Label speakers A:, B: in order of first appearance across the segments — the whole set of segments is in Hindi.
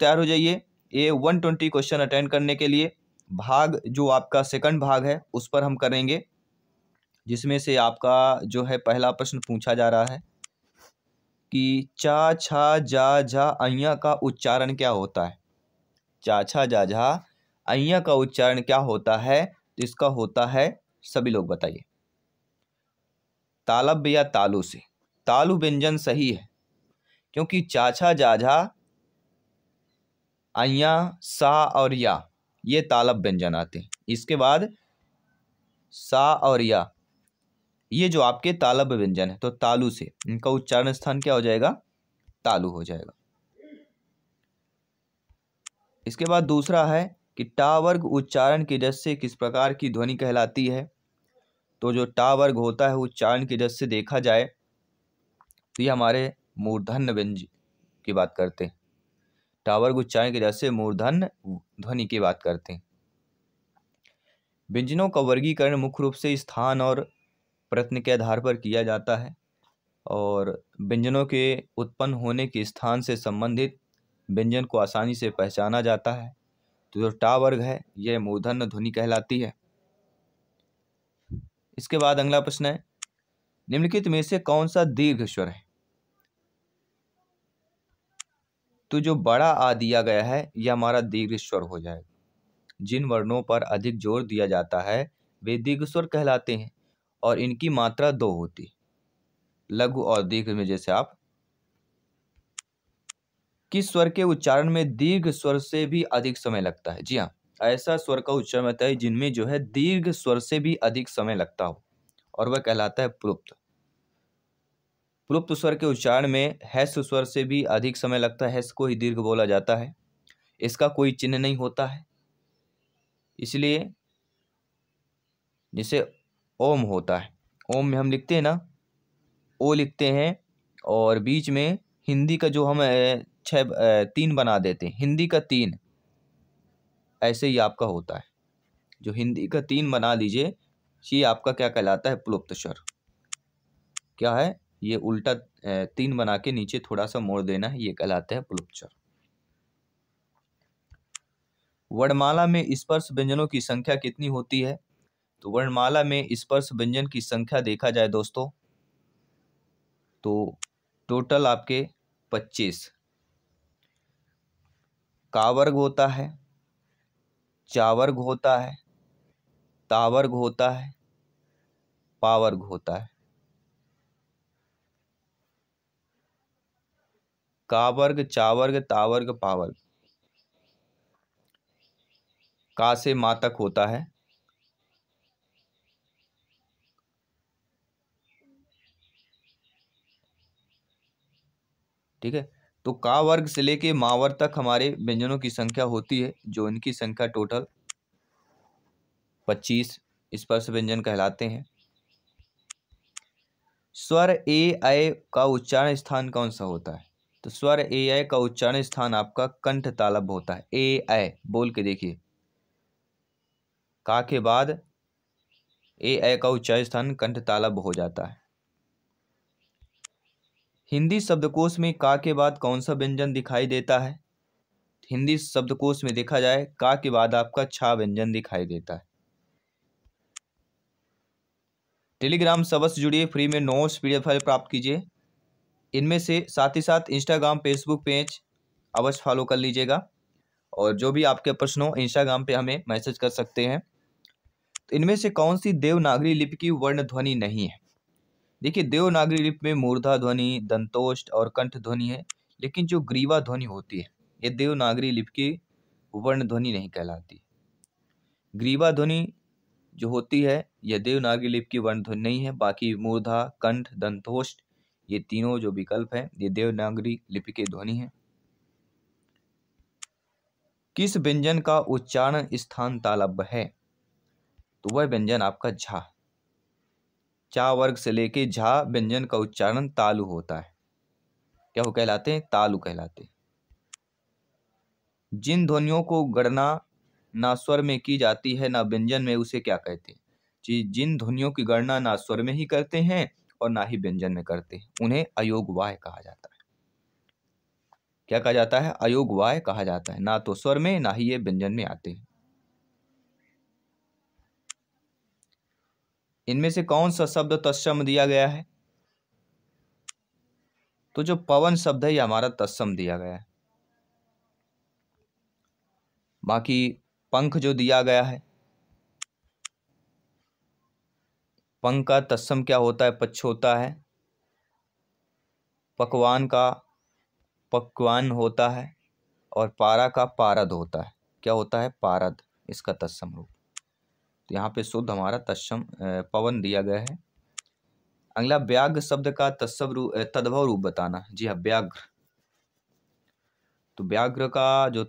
A: तैयार हो जाइए ये 120 क्वेश्चन अटेंड करने के लिए भाग जो आपका सेकंड भाग है उस पर हम करेंगे जिसमें से आपका जो है पहला प्रश्न पूछा जा रहा है कि चा छा जा झा अय्या का उच्चारण क्या होता है चा छा जा झा अय्या का उच्चारण क्या होता है तो इसका होता है सभी लोग बताइए तालब या तालु से तालु व्यंजन सही है क्योंकि चाछा जाझा अया सा और या ये तालब व्यंजन आते हैं इसके बाद सा और या ये जो आपके तालब व्यंजन है तो तालु से इनका उच्चारण स्थान क्या हो जाएगा तालु हो जाएगा इसके बाद दूसरा है कि टा वर्ग उच्चारण की जस से किस प्रकार की ध्वनि कहलाती है तो जो टा वर्ग होता है उच्चारण की जस से देखा जाए तो ये हमारे मूर्धन्य व्यंज की बात करते हैं टावर गुच्चाएँ की जैसे मूर्धन ध्वनि की बात करते हैं व्यंजनों का वर्गीकरण मुख्य रूप से स्थान और प्रत्न के आधार पर किया जाता है और व्यंजनों के उत्पन्न होने के स्थान से संबंधित व्यंजन को आसानी से पहचाना जाता है तो जो टा वर्ग है यह मूर्धन ध्वनि कहलाती है इसके बाद अगला प्रश्न है निम्नलिखित में से कौन सा दीर्घ स्वर है तो जो बड़ा आ दिया गया है यह हमारा दीर्घ स्वर हो जाएगा जिन वर्णों पर अधिक जोर दिया जाता है वे दीर्घ स्वर कहलाते हैं और इनकी मात्रा दो होती है लघु और दीर्घ में जैसे आप किस स्वर के उच्चारण में दीर्घ स्वर से भी अधिक समय लगता है जी हाँ ऐसा स्वर का उच्चारण होता है जिनमें जो है दीर्घ स्वर से भी अधिक समय लगता हो और वह कहलाता है प्लुप्त क्लुप्त स्वर के उच्चारण में हैस स्वर से भी अधिक समय लगता है इसको ही दीर्घ बोला जाता है इसका कोई चिन्ह नहीं होता है इसलिए जिसे ओम होता है ओम में हम लिखते हैं ना ओ लिखते हैं और बीच में हिंदी का जो हम छः तीन बना देते हैं हिंदी का तीन ऐसे ही आपका होता है जो हिंदी का तीन बना लीजिए ये आपका क्या कहलाता है प्लुप्त स्वर क्या है ये उल्टा तीन बना के नीचे थोड़ा सा मोड़ देना है ये कहलाते हैं पुलुपचर वर्णमाला में स्पर्श व्यंजनों की संख्या कितनी होती है तो वर्णमाला में स्पर्श व्यंजन की संख्या देखा जाए दोस्तों तो टोटल आपके पच्चीस कावर्ग होता है चावर्ग होता है तावर्ग होता है पावर्ग होता है कावर्ग चावर्ग तावर्ग पावर्ग का से मा तक होता है ठीक है तो का वर्ग से लेके मावर तक हमारे व्यंजनों की संख्या होती है जो इनकी संख्या टोटल पच्चीस स्पर्श व्यंजन कहलाते हैं स्वर ए आए का उच्चारण स्थान कौन सा होता है तो स्वर ए आय का उच्चारण स्थान आपका कंठ तालब होता है ए आय बोल के देखिए का के बाद ए आय का उच्चारण स्थान कंठ तालब हो जाता है हिंदी शब्दकोश में का के बाद कौन सा व्यंजन दिखाई देता है हिंदी शब्दकोश में देखा जाए का के बाद आपका छा व्यंजन दिखाई देता है टेलीग्राम सबक से जुड़िए फ्री में नोट्स पीडीएफ फाइल प्राप्त कीजिए इनमें से साथ ही साथ इंस्टाग्राम फेसबुक पेज अवश्य फॉलो कर लीजिएगा और जो भी आपके प्रश्न हो इंस्टाग्राम पे हमें मैसेज कर सकते हैं तो इनमें से कौन सी देवनागरी लिपि की वर्ण ध्वनि नहीं है देखिए देवनागरी लिपि में मूर्धा ध्वनि दंतोष्ट और कंठ ध्वनि है लेकिन जो ग्रीवा ध्वनि होती है ये देवनागरी लिपि की वर्ण ध्वनि नहीं कहलाती ग्रीवा ध्वनि जो होती है यह देवनागरी लिपि की वर्ण ध्वनि नहीं है बाकी मूर्धा कंठ दंतोष्ट ये तीनों जो विकल्प है ये देवनागरी लिपि के ध्वनि है किस व्यंजन का उच्चारण स्थान तालब है तो वह व्यंजन आपका झा चा वर्ग से लेके झा व्यंजन का उच्चारण तालु होता है क्या वो कहलाते हैं तालु कहलाते हैं जिन ध्वनियों को गणना ना स्वर में की जाती है ना व्यंजन में उसे क्या कहते हैं जी जिन ध्वनियों की गणना ना स्वर में ही करते हैं और ना ही व्यंजन में करते हैं उन्हें अयोगवाय कहा जाता है क्या कहा जाता है अयोग वाय कहा जाता है ना तो स्वर में ना ही ये व्यंजन में आते हैं इनमें से कौन सा शब्द तत्सम दिया गया है तो जो पवन शब्द है यह हमारा तत्सम दिया गया है बाकी पंख जो दिया गया है पंख का तस्सम क्या होता है पक्ष होता है पकवान का पकवान होता है और पारा का पारद होता है क्या होता है पारद इसका तस्म रूप तो यहाँ पे शुद्ध हमारा तस्म पवन दिया गया है अगला व्याघ्र शब्द का तस्सम रूप तद्भव रूप बताना जी हाँ व्याघ्र तो व्याघ्र का जो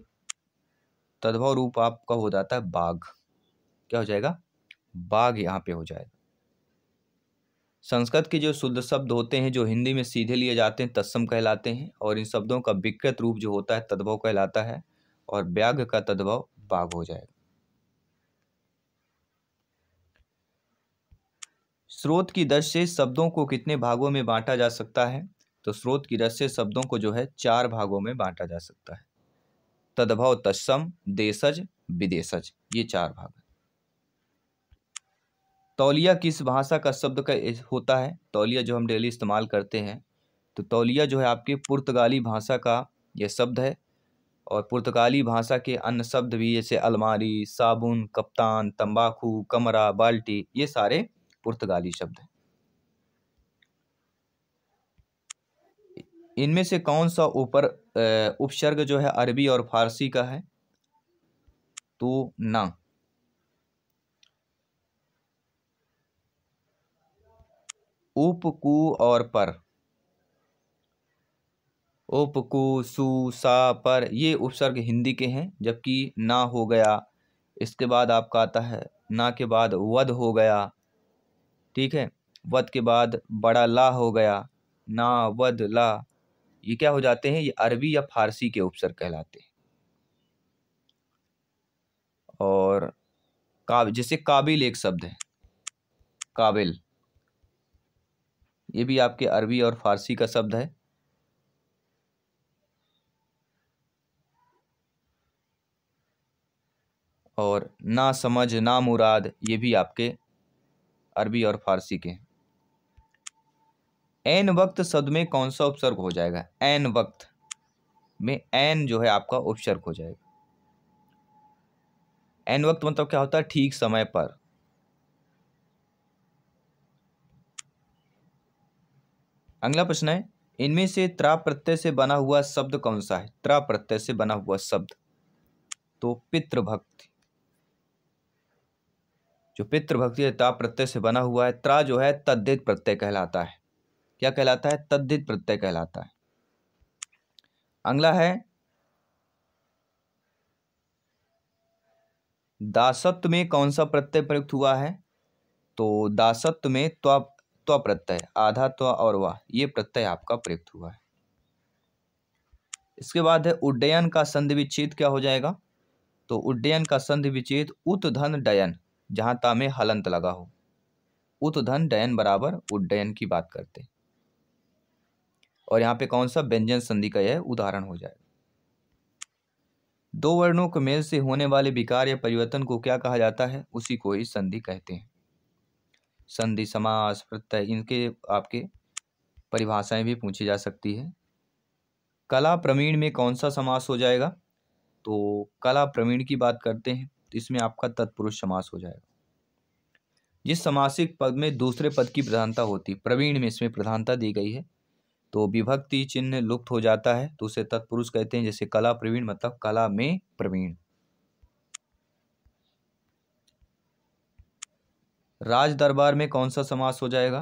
A: तद्भव रूप आपका हो जाता है बाघ क्या हो जाएगा बाघ यहाँ पे हो जाएगा संस्कृत के जो शुद्ध शब्द होते हैं जो हिंदी में सीधे लिए जाते हैं तत्सम कहलाते हैं और इन शब्दों का विकृत रूप जो होता है तद्भव कहलाता है और व्याघ का तद्भव बाघ हो जाएगा स्रोत की दश से शब्दों को कितने भागों में बांटा जा सकता है तो स्रोत की दश से शब्दों को जो है चार भागों में बांटा जा सकता है तद्भव तत्सम देशज विदेशज ये चार भाग तौलिया किस भाषा का शब्द का होता है तौलिया जो हम डेली इस्तेमाल करते हैं तो तौलिया जो है आपके पुर्तगाली भाषा का यह शब्द है और पुर्तगाली भाषा के अन्य शब्द भी जैसे अलमारी साबुन कप्तान तंबाकू कमरा बाल्टी ये सारे पुर्तगाली शब्द हैं इनमें से कौन सा ऊपर उपसर्ग जो है अरबी और फारसी का है तो ना कु और पर उपकू सु सा पर ये उपसर्ग हिंदी के हैं जबकि ना हो गया इसके बाद आपका आता है ना के बाद वध हो गया ठीक है वध के बाद बड़ा ला हो गया ना वध ला ये क्या हो जाते हैं ये अरबी या फारसी के उपसर्ग कहलाते हैं और काब जैसे काबिल एक शब्द है काबिल ये भी आपके अरबी और फारसी का शब्द है और ना समझ ना मुराद ये भी आपके अरबी और फारसी के एन वक्त शब्द में कौन सा उपसर्ग हो जाएगा एन वक्त में एन जो है आपका उपसर्ग हो जाएगा एन वक्त मतलब क्या होता है ठीक समय पर अगला प्रश्न है इनमें से त्रा प्रत्यय से बना हुआ शब्द कौन सा है त्रा प्रत्यय से बना हुआ शब्द तो पितृभक्ति जो पितृभक्ति है त्रा प्रत्यय से बना हुआ है त्रा जो है तद्धित प्रत्यय कहलाता है क्या कहलाता है तद्धित प्रत्यय कहलाता है अगला है दासत्व में कौन सा प्रत्यय प्रयुक्त हुआ है तो दासत्व में त्वा त्व प्रत्यय आधा त्व और वह ये प्रत्यय आपका प्रयुक्त हुआ है इसके बाद है उड्डयन का संधि विच्छेद क्या हो जाएगा तो उड्डयन का संधि विच्छेद धन डयन जहां ता में हलंत लगा हो उत धन डयन बराबर उड्डयन की बात करते और यहाँ पे कौन सा व्यंजन संधि का यह उदाहरण हो जाएगा दो वर्णों के मेल से होने वाले विकार या परिवर्तन को क्या कहा जाता है उसी को ही संधि कहते हैं संधि समास प्रत्यय इनके आपके परिभाषाएं भी पूछी जा सकती है कला प्रवीण में कौन सा समास हो जाएगा तो कला प्रवीण की बात करते हैं तो इसमें आपका तत्पुरुष समास हो जाएगा जिस समासिक पद में दूसरे पद की प्रधानता होती प्रवीण में इसमें प्रधानता दी गई है तो विभक्ति चिन्ह लुप्त हो जाता है तो उसे तत्पुरुष कहते हैं जैसे कला प्रवीण मतलब कला में प्रवीण राज दरबार में कौन सा समास हो जाएगा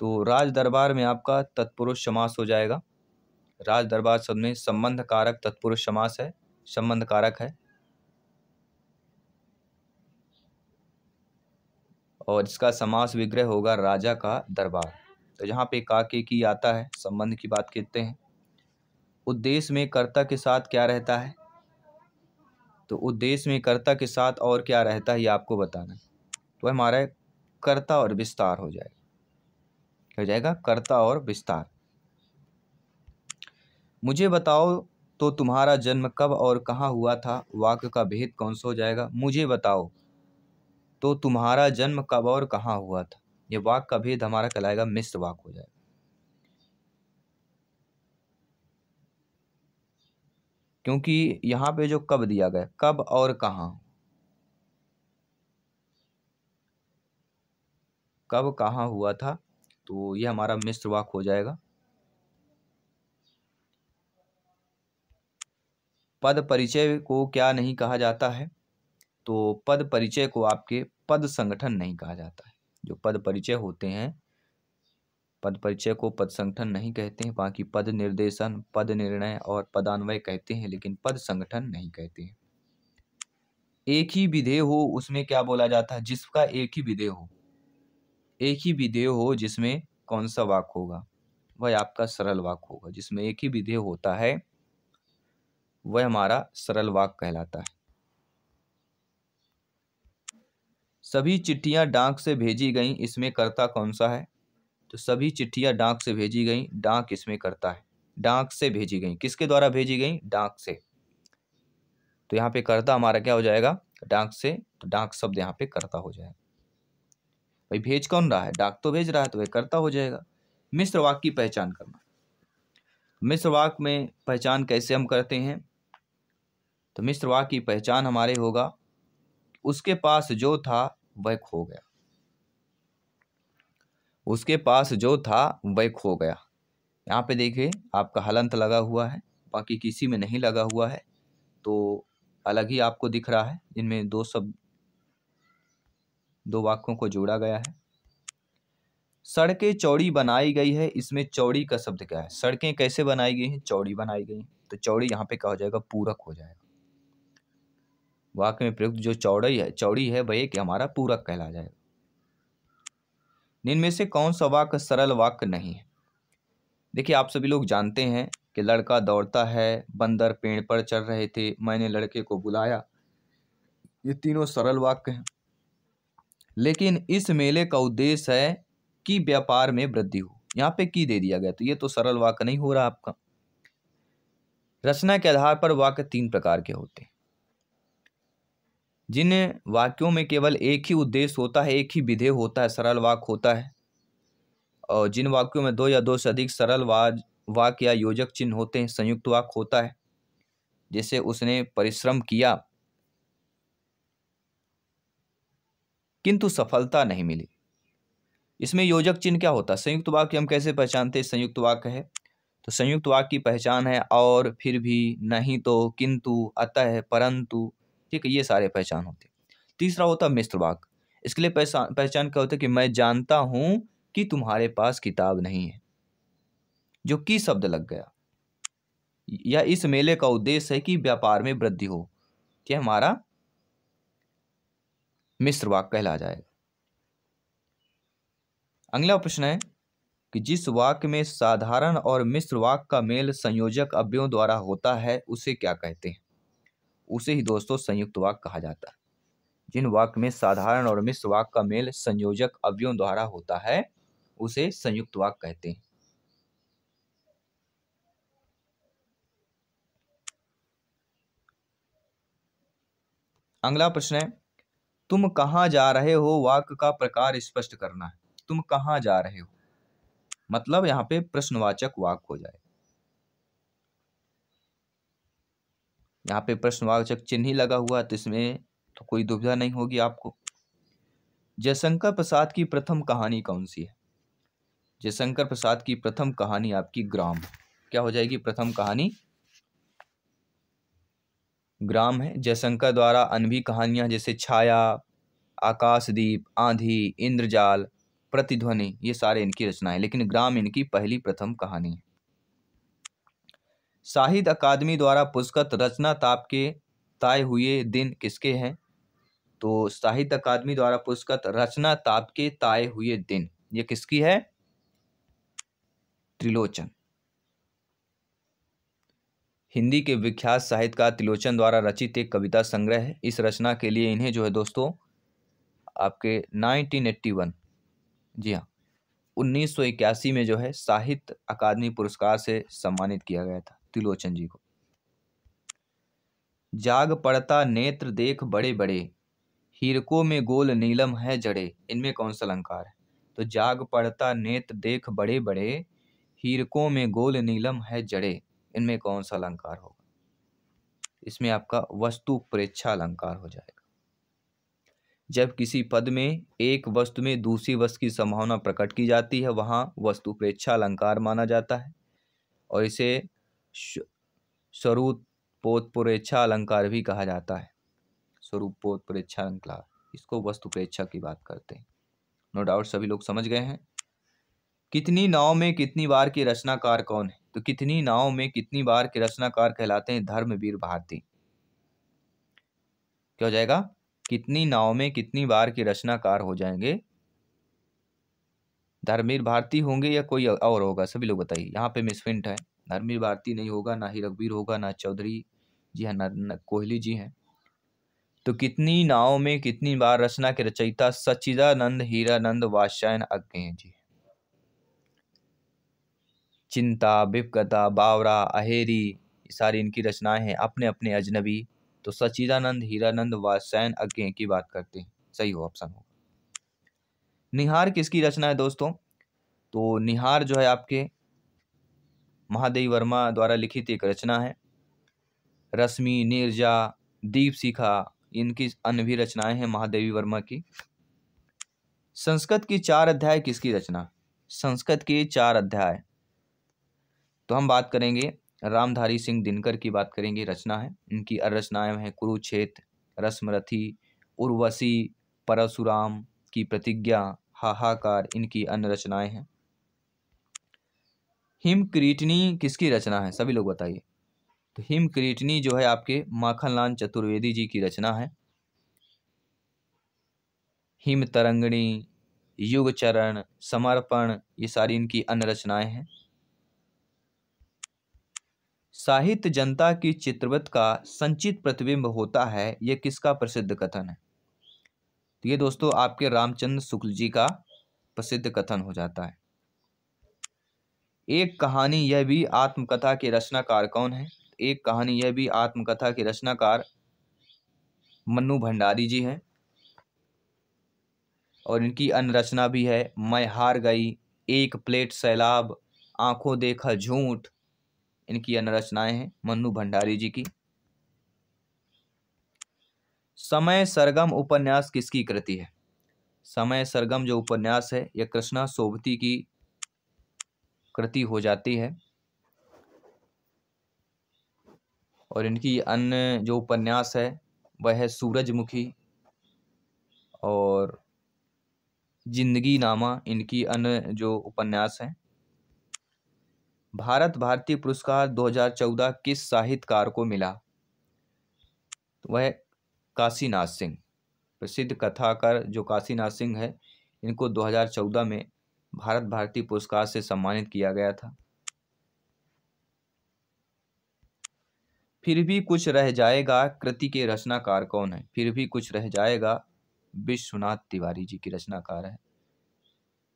A: तो राज दरबार में आपका तत्पुरुष समास हो जाएगा राज दरबार शब्द में संबंध कारक तत्पुरुष समास है संबंध कारक है और इसका समास विग्रह होगा राजा का दरबार तो यहाँ पे काके की आता है संबंध की बात कहते हैं उद्देश्य में कर्ता के साथ क्या रहता है तो उद्देश्य में कर्ता के साथ और क्या रहता है ये आपको बताना है तो हमारा कर्ता और विस्तार हो जाएगा हो जाएगा कर्ता और विस्तार मुझे बताओ तो तुम्हारा जन्म कब और कहाँ हुआ था वाक्य का भेद कौन सा हो जाएगा मुझे बताओ तो तुम्हारा जन्म कब और कहाँ हुआ था ये वाक का भेद हमारा कहलाएगा मिश्र वाक हो जाएगा क्योंकि यहाँ पे जो कब दिया गया कब और कहाँ कब कहाँ हुआ था तो ये हमारा मिस्र वाक हो जाएगा पद परिचय को क्या नहीं कहा जाता है तो पद परिचय को आपके पद संगठन नहीं कहा जाता है जो पद परिचय होते हैं पद परिचय को पद संगठन नहीं कहते हैं बाकी पद निर्देशन पद निर्णय और पदान्वय कहते हैं लेकिन पद संगठन नहीं कहते हैं एक ही विधेय हो उसमें क्या बोला जाता है जिसका एक ही विधेय हो एक ही विधेय हो जिसमें कौन सा वाक होगा वह आपका सरल वाक होगा जिसमें एक ही विधेय होता है वह हमारा सरल वाक कहलाता है सभी चिट्ठियां डाक से भेजी गईं इसमें करता कौन सा है तो सभी चिट्ठियां डाक से भेजी गईं डाक इसमें करता है डाक से भेजी गईं किसके द्वारा भेजी गईं डाक से तो यहाँ पे करता हमारा क्या हो जाएगा डाक से तो डाक शब्द यहाँ पे करता हो जाएगा भाई भेज कौन रहा है डाक तो भेज रहा है तो वह करता हो जाएगा मिश्र वाक की पहचान करना मिश्र वाक में पहचान कैसे हम करते हैं तो मिश्र वाक की पहचान हमारे होगा उसके पास जो था वह खो गया उसके पास जो था वह खो गया यहाँ पे देखिए आपका हलंत लगा हुआ है बाकी किसी में नहीं लगा हुआ है तो अलग ही आपको दिख रहा है इनमें दो शब्द दो वाक्यों को जोड़ा गया है सड़कें चौड़ी बनाई गई है इसमें चौड़ी का शब्द क्या है सड़कें कैसे बनाई गई हैं चौड़ी बनाई गई तो चौड़ी यहाँ पे क्या हो जाएगा पूरक हो जाएगा वाक्य में प्रयुक्त जो चौड़ी है चौड़ी है वह एक हमारा पूरक कहला जाएगा निन्म से कौन सा वाक्य सरल वाक्य नहीं है देखिए आप सभी लोग जानते हैं कि लड़का दौड़ता है बंदर पेड़ पर चढ़ रहे थे मैंने लड़के को बुलाया ये तीनों सरल वाक्य हैं लेकिन इस मेले का उद्देश्य है कि व्यापार में वृद्धि हो यहाँ पे की दे दिया गया तो ये तो सरल वाक्य नहीं हो रहा आपका रचना के आधार पर वाक्य तीन प्रकार के होते हैं जिन वाक्यों में केवल एक ही उद्देश्य होता है एक ही विधेय होता है सरल वाक्य होता है और जिन वाक्यों में दो या दो से अधिक सरल वाज वाक्य या योजक चिन्ह होते हैं संयुक्त वाक्य होता है जैसे उसने परिश्रम किया किंतु सफलता नहीं मिली इसमें योजक चिन्ह क्या होता है संयुक्त वाक्य हम कैसे पहचानते हैं संयुक्त वाक्य है तो संयुक्त वाक्य की पहचान है और फिर भी नहीं तो किंतु अतः परंतु ठीक है ये सारे पहचान होते तीसरा होता है मिश्र वाक्य इसके लिए पहचान क्या होता है कि मैं जानता हूं कि तुम्हारे पास किताब नहीं है जो की शब्द लग गया या इस मेले का उद्देश्य है कि व्यापार में वृद्धि हो कि हमारा मिश्र वाक कहला जाएगा अगला प्रश्न है कि जिस वाक्य में साधारण और मिश्र वाक्य का मेल संयोजक अव्ययों द्वारा होता है उसे क्या कहते हैं उसे ही दोस्तों संयुक्त वाक कहा जाता है जिन वाक्य में साधारण और मिश्र वाक का मेल संयोजक अव्ययों द्वारा होता है उसे संयुक्त वाक कहते हैं अगला प्रश्न है तुम कहाँ जा रहे हो वाक का प्रकार स्पष्ट करना है तुम कहाँ जा रहे हो मतलब यहाँ पे प्रश्नवाचक वाक हो जाए यहाँ पे प्रश्नवाचक चिन्ह ही लगा हुआ तो इसमें तो कोई दुविधा नहीं होगी आपको जयशंकर प्रसाद की प्रथम कहानी कौन सी है जयशंकर प्रसाद की प्रथम कहानी आपकी ग्राम क्या हो जाएगी प्रथम कहानी ग्राम है जयशंकर द्वारा अनभी कहानियाँ जैसे छाया आकाशदीप आंधी इंद्रजाल प्रतिध्वनि ये सारे इनकी रचनाएं लेकिन ग्राम इनकी पहली प्रथम कहानी है साहित्य अकादमी द्वारा पुस्तक रचना ताप के तय हुए दिन किसके हैं तो साहित्य अकादमी द्वारा पुस्तक रचना ताप के तय हुए दिन ये किसकी है त्रिलोचन हिंदी के विख्यात साहित्यकार त्रिलोचन द्वारा रचित एक कविता संग्रह है इस रचना के लिए इन्हें जो है दोस्तों आपके 1981 जी हाँ 1981 में जो है साहित्य अकादमी पुरस्कार से सम्मानित किया गया था त्रिलोचन जी को जाग पड़ता नेत्र देख बड़े बड़े हीरको में गोल नीलम है जड़े इनमें कौन सा अलंकार है तो जाग पड़ता नेत्र देख बड़े बड़े हीरकों में गोल नीलम है जड़े इनमें कौन सा अलंकार होगा इसमें आपका वस्तु प्रेक्षा अलंकार हो जाएगा जब किसी पद में एक वस्तु में दूसरी वस्तु की संभावना प्रकट की जाती है वहाँ वस्तु प्रेक्षा अलंकार माना जाता है और इसे स्वरूप पोतपुरेक्षा अलंकार भी कहा जाता है स्वरूप पोतपुरेच्छा अलंकार इसको वस्तु प्रेक्षा की बात करते हैं नो डाउट सभी लोग समझ गए हैं कितनी नाव में कितनी बार की रचनाकार कौन है तो कितनी नाव में कितनी बार के रचनाकार कहलाते हैं धर्मवीर भारती क्या हो जाएगा कितनी नाव में कितनी बार के रचनाकार हो जाएंगे धर्मवीर भारती होंगे या कोई और होगा सभी लोग बताइए यहाँ पे मिसफिंट है धर्मवीर भारती नहीं होगा ना ही रघुवीर होगा ना चौधरी जी हैं न कोहली जी हैं तो कितनी नाव में कितनी बार रचना के रचयिता सच्चिदानंद हीरानंद वाशायन अज्ञे जी चिंता बिपकता बावरा अहेरी ये सारी इनकी रचनाएं हैं अपने अपने अजनबी तो सचिदानंद हीरानंद व सैन अज्ञे की बात करते हैं सही हो ऑप्शन हो निहार किसकी रचना है दोस्तों तो निहार जो है आपके महादेव वर्मा द्वारा लिखित एक रचना है रश्मि नीरजा दीप शिखा इनकी अन्य भी रचनाएं हैं महादेवी वर्मा की संस्कृत की चार अध्याय किसकी रचना संस्कृत के चार अध्याय तो हम बात करेंगे रामधारी सिंह दिनकर की बात करेंगे रचना है इनकी रचनाएं हैं कुरुक्षेत्र रस्मरथी उर्वशी परशुराम की प्रतिज्ञा हाहाकार इनकी अन्य रचनाएं हैं हिमक्रीटनी किसकी रचना है सभी लोग बताइए तो हिमक्रीटनी जो है आपके माखनलाल चतुर्वेदी जी की रचना है हिम तरंगणी युग चरण समर्पण ये सारी इनकी अन्य रचनाएं हैं साहित्य जनता की चित्रवत का संचित प्रतिबिंब होता है यह किसका प्रसिद्ध कथन है तो ये दोस्तों आपके रामचंद्र शुक्ल जी का प्रसिद्ध कथन हो जाता है एक कहानी यह भी आत्मकथा के रचनाकार कौन है एक कहानी यह भी आत्मकथा के रचनाकार मन्नू भंडारी जी हैं और इनकी अन्य रचना भी है मैं हार गई एक प्लेट सैलाब आंखों देखा झूठ इनकी रचनाएं हैं मनु भंडारी जी की समय सरगम उपन्यास किसकी कृति है समय सरगम जो उपन्यास है यह कृष्णा सोभती की कृति हो जाती है और इनकी अन्य जो उपन्यास है वह है सूरजमुखी और जिंदगी नामा इनकी अन्य जो उपन्यास हैं भारत भारती पुरस्कार 2014 किस साहित्यकार को मिला वह काशीनाथ सिंह प्रसिद्ध कथाकार जो काशीनाथ सिंह है इनको 2014 में भारत भारती पुरस्कार से सम्मानित किया गया था फिर भी कुछ रह जाएगा कृति के रचनाकार कौन है फिर भी कुछ रह जाएगा विश्वनाथ तिवारी जी की रचनाकार है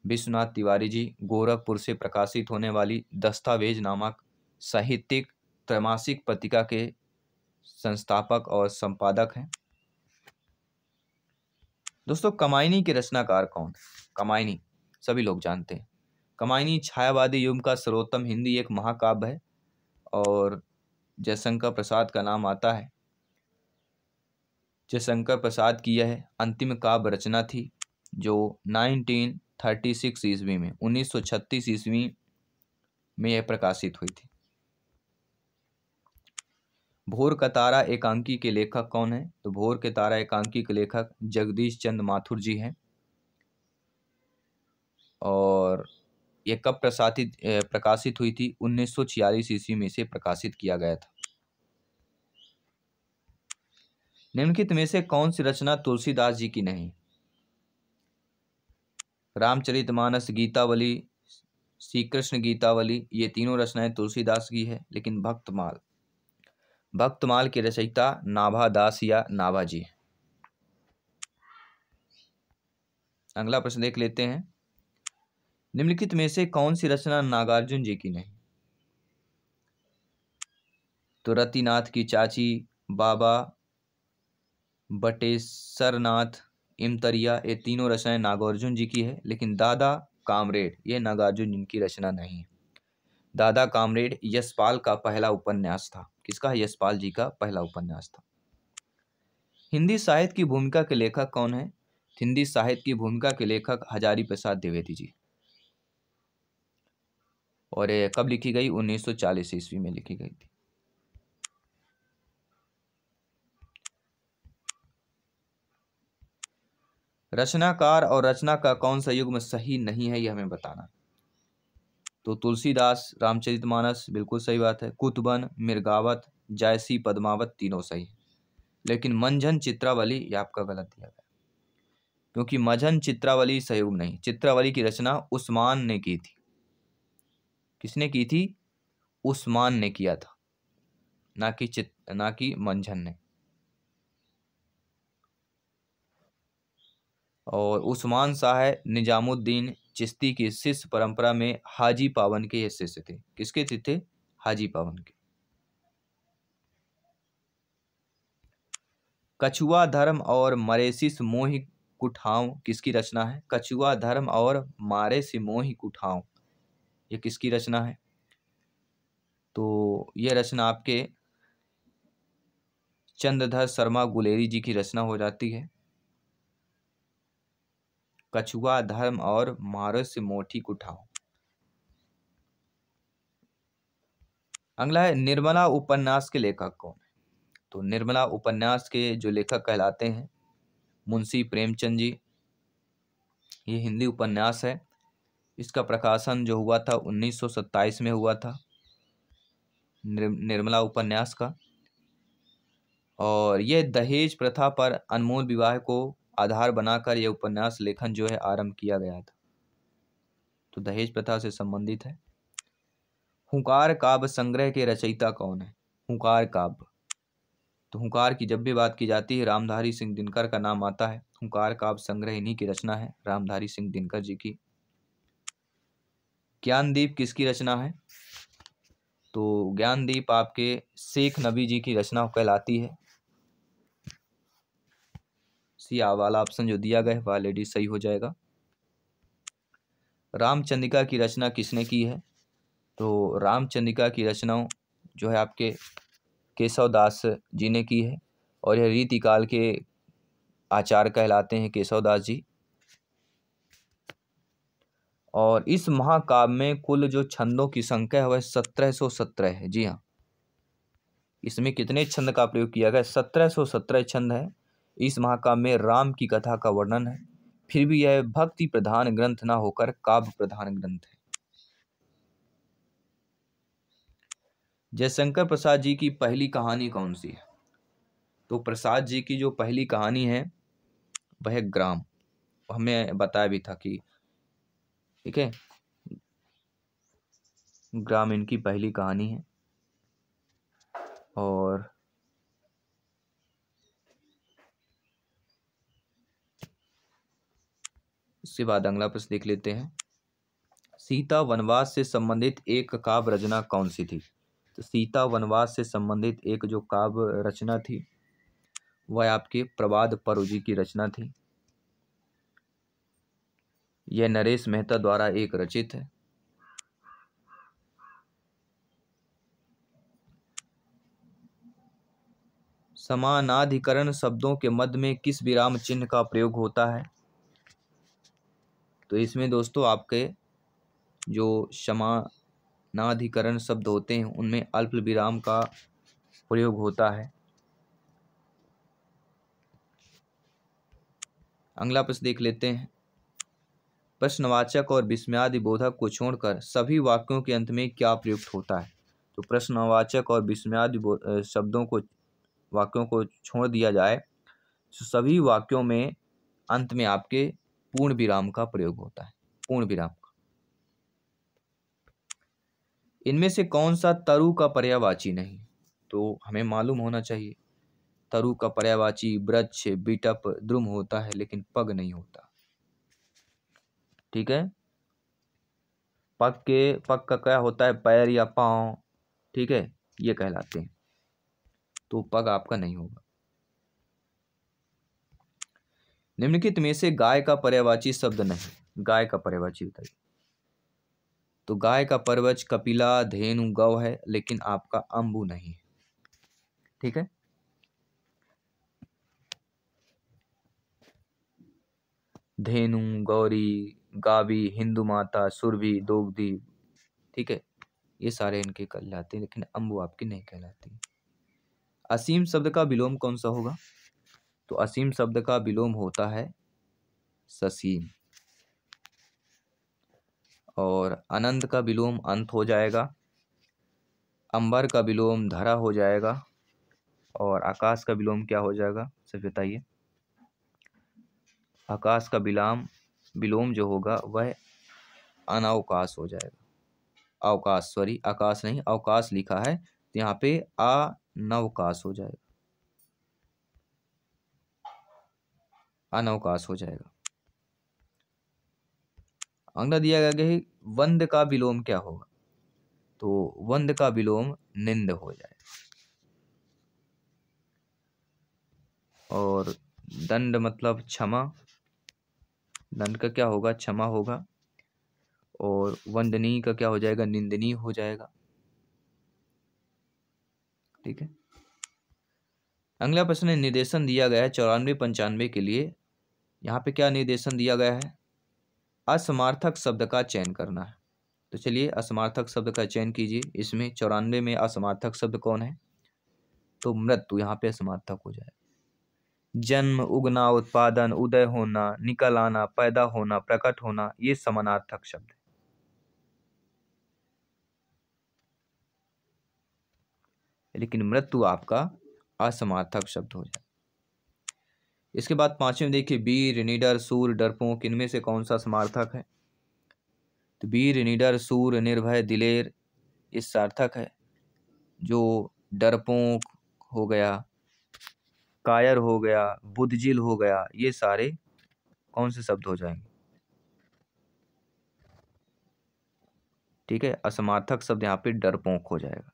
A: विश्वनाथ तिवारी जी गोरखपुर से प्रकाशित होने वाली दस्तावेज नामक साहित्यिक त्रैमासिक पत्रिका के संस्थापक और संपादक हैं दोस्तों कमायनी के रचनाकार कौन कमायनी सभी लोग जानते हैं कमायनी छायावादी युग का सर्वोत्तम हिंदी एक महाकाव्य है और जयशंकर प्रसाद का नाम आता है जयशंकर प्रसाद की यह अंतिम काव्य रचना थी जो थर्टी सिक्स ईस्वी में उन्नीस सौ छत्तीस ईस्वी में यह प्रकाशित हुई थी भोर का तारा एकांकी के लेखक कौन है तो भोर के तारा एकांकी के लेखक जगदीश चंद माथुर जी हैं और यह कब प्रसारित प्रकाशित हुई थी उन्नीस सौ छियालीस ईस्वी में इसे प्रकाशित किया गया था निम्नलिखित में से कौन सी रचना तुलसीदास जी की नहीं रामचरित मानस गीतावली श्री कृष्ण गीतावली ये तीनों रचनाएं तुलसीदास की है लेकिन भक्तमाल भक्तमाल की रचयिता नाभा दास या नाभाजी है अगला प्रश्न देख लेते हैं निम्नलिखित में से कौन सी रचना नागार्जुन जी की नहीं तो रतिनाथ की चाची बाबा बटेसरनाथ इमतरिया ये तीनों रचनाएं नागार्जुन जी की है लेकिन दादा कामरेड ये नागार्जुन जिनकी रचना नहीं है दादा कामरेड यशपाल का पहला उपन्यास था किसका यशपाल जी का पहला उपन्यास था हिंदी साहित्य की भूमिका के लेखक कौन है हिंदी साहित्य की भूमिका के लेखक हजारी प्रसाद द्विवेदी जी और ये कब लिखी गई 1940 ईस्वी में लिखी गई थी रचनाकार और रचना का कौन सा युग्म सही नहीं है यह हमें बताना तो तुलसीदास रामचरितमानस बिल्कुल सही बात है कुतबन मिर्गावत जायसी पद्मावत तीनों सही है लेकिन मंझन चित्रावली यह आपका गलत दिया गया क्योंकि मझन चित्रावली सहयोग नहीं चित्रावली की रचना उस्मान ने की थी किसने की थी उस्मान ने किया था ना कि चित ना कि मंझन ने और उस्मान शाह निजामुद्दीन चिश्ती की शिष्य परंपरा में हाजी पावन के हिस्से शिष्य थे किसके थे, थे हाजी पावन के कछुआ धर्म और मरेसिस मोहि कुठाओं किसकी रचना है कछुआ धर्म और मारे सिमोहि कुठाओं ये किसकी रचना है तो यह रचना आपके चंद्रधर शर्मा गुलेरी जी की रचना हो जाती है कछुआ धर्म और मारो से मोठी उठाओ अगला है निर्मला उपन्यास के लेखक कौन है तो निर्मला उपन्यास के जो लेखक कहलाते हैं मुंशी प्रेमचंद जी ये हिंदी उपन्यास है इसका प्रकाशन जो हुआ था 1927 में हुआ था निर्मला उपन्यास का और यह दहेज प्रथा पर अनमोल विवाह को आधार बनाकर यह उपन्यास लेखन जो है आरंभ किया गया था तो दहेज प्रथा से संबंधित है हुकार काव्य संग्रह के रचयिता कौन है हुंकार काव्य तो हुकार की जब भी बात की जाती है रामधारी सिंह दिनकर का नाम आता है हुकार काव्य संग्रह इन्हीं की रचना है रामधारी सिंह दिनकर जी की ज्ञानदीप किसकी रचना है तो ज्ञानदीप आपके शेख नबी जी की रचना कहलाती है सी वाला ऑप्शन जो दिया गया है वह लेडी सही हो जाएगा रामचंद्रिका की रचना किसने की है तो रामचंद्रिका की रचना जो है आपके केशव दास जी ने की है और यह रीतिकाल के आचार कहलाते हैं केशव दास जी और इस महाकाव्य में कुल जो छंदों की संख्या है वह सत्रह सौ सत्रह है जी हाँ इसमें कितने छंद का प्रयोग किया गया सत्रह सौ सत्रह छंद है इस महाकाव्य में राम की कथा का वर्णन है फिर भी यह भक्ति प्रधान ग्रंथ ना होकर काव्य प्रधान ग्रंथ है जयशंकर प्रसाद जी की पहली कहानी कौन सी है तो प्रसाद जी की जो पहली कहानी है वह ग्राम हमें बताया भी था कि ठीक है ग्राम इनकी पहली कहानी है और इसके बाद अगला प्रश्न देख लेते हैं सीता वनवास से संबंधित एक काव्य रचना कौन सी थी तो सीता वनवास से संबंधित एक जो काव्य रचना थी वह आपके प्रवाद परोजी की रचना थी यह नरेश मेहता द्वारा एक रचित है समानाधिकरण शब्दों के मध्य में किस विराम चिन्ह का प्रयोग होता है तो इसमें दोस्तों आपके जो समानाधिकरण शब्द होते हैं उनमें अल्प विराम का प्रयोग होता है अगला प्रश्न देख लेते हैं प्रश्नवाचक और बोधक को छोड़कर सभी वाक्यों के अंत में क्या प्रयुक्त होता है तो प्रश्नवाचक और विस्मयादि शब्दों को वाक्यों को छोड़ दिया जाए तो सभी वाक्यों में अंत में आपके पूर्ण विराम का प्रयोग होता है पूर्ण विराम का इनमें से कौन सा तरु का पर्यावाची नहीं तो हमें मालूम होना चाहिए तरु का पर्यावाची वृक्ष बिटप द्रुम होता है लेकिन पग नहीं होता ठीक है पग के पग का क्या होता है पैर या पांव ठीक है ये कहलाते हैं तो पग आपका नहीं होगा निम्नलिखित में से गाय का पर्यावाची शब्द नहीं गाय का पर्यावाची बताइए तो गाय का पर्वच कपिला धेनु गौ है लेकिन आपका अंबु नहीं है ठीक है धेनु गौरी गावी हिंदू माता सुरभि दोगदी ठीक है ये सारे इनके कहलाते हैं लेकिन अंबु आपकी नहीं कहलाती असीम शब्द का विलोम कौन सा होगा तो असीम शब्द का विलोम होता है ससीम और अनंत का विलोम अंत हो जाएगा अंबर का विलोम धरा हो जाएगा और आकाश का विलोम क्या हो जाएगा सब बताइए आकाश का विलाम विलोम जो होगा वह अनावकाश हो जाएगा अवकाश सॉरी आकाश नहीं अवकाश लिखा है तो यहाँ पे अनवकाश हो जाएगा अनवकाश हो जाएगा अगला दिया गया कि वंद का विलोम क्या होगा तो वंद का विलोम निंद हो जाए और दंड मतलब क्षमा दंड का क्या होगा क्षमा होगा और वंदनीय का क्या हो जाएगा निंदनीय हो जाएगा ठीक है अगला प्रश्न है निर्देशन दिया गया है चौरानवे पंचानवे के लिए यहाँ पे क्या निर्देशन दिया गया है असमार्थक शब्द का चयन करना है तो चलिए असमार्थक शब्द का चयन कीजिए इसमें चौरानवे में असमार्थक शब्द कौन है तो मृत्यु यहाँ पे असमार्थक हो जाए जन्म उगना उत्पादन उदय होना निकल आना पैदा होना प्रकट होना ये समानार्थक शब्द है लेकिन मृत्यु आपका असमार्थक शब्द हो जाए इसके बाद पांचवें देखिए वीर निडर सूर डरपोक इनमें से कौन सा समार्थक है तो वीर निडर सूर निर्भय दिलेर इस सार्थक है जो डरपोक हो गया कायर हो गया बुद्धजिल हो गया ये सारे कौन से शब्द हो जाएंगे ठीक है असमार्थक शब्द यहाँ पे डरपोंक हो जाएगा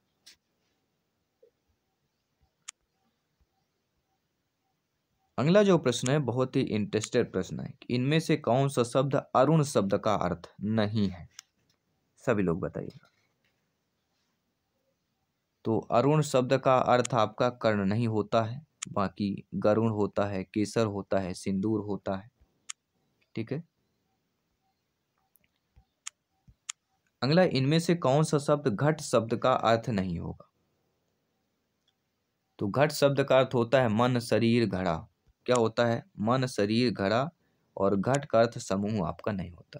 A: अगला जो प्रश्न है बहुत ही इंटरेस्टेड प्रश्न है इनमें से कौन सा शब्द अरुण शब्द का अर्थ नहीं है सभी लोग बताइएगा तो अरुण शब्द का अर्थ आपका कर्ण नहीं होता है बाकी गरुण होता है केसर होता है सिंदूर होता है ठीक है अगला इनमें से कौन सा शब्द घट शब्द का अर्थ नहीं होगा तो घट शब्द का अर्थ होता है मन शरीर घड़ा क्या होता है मन शरीर घड़ा और घट का अर्थ समूह आपका नहीं होता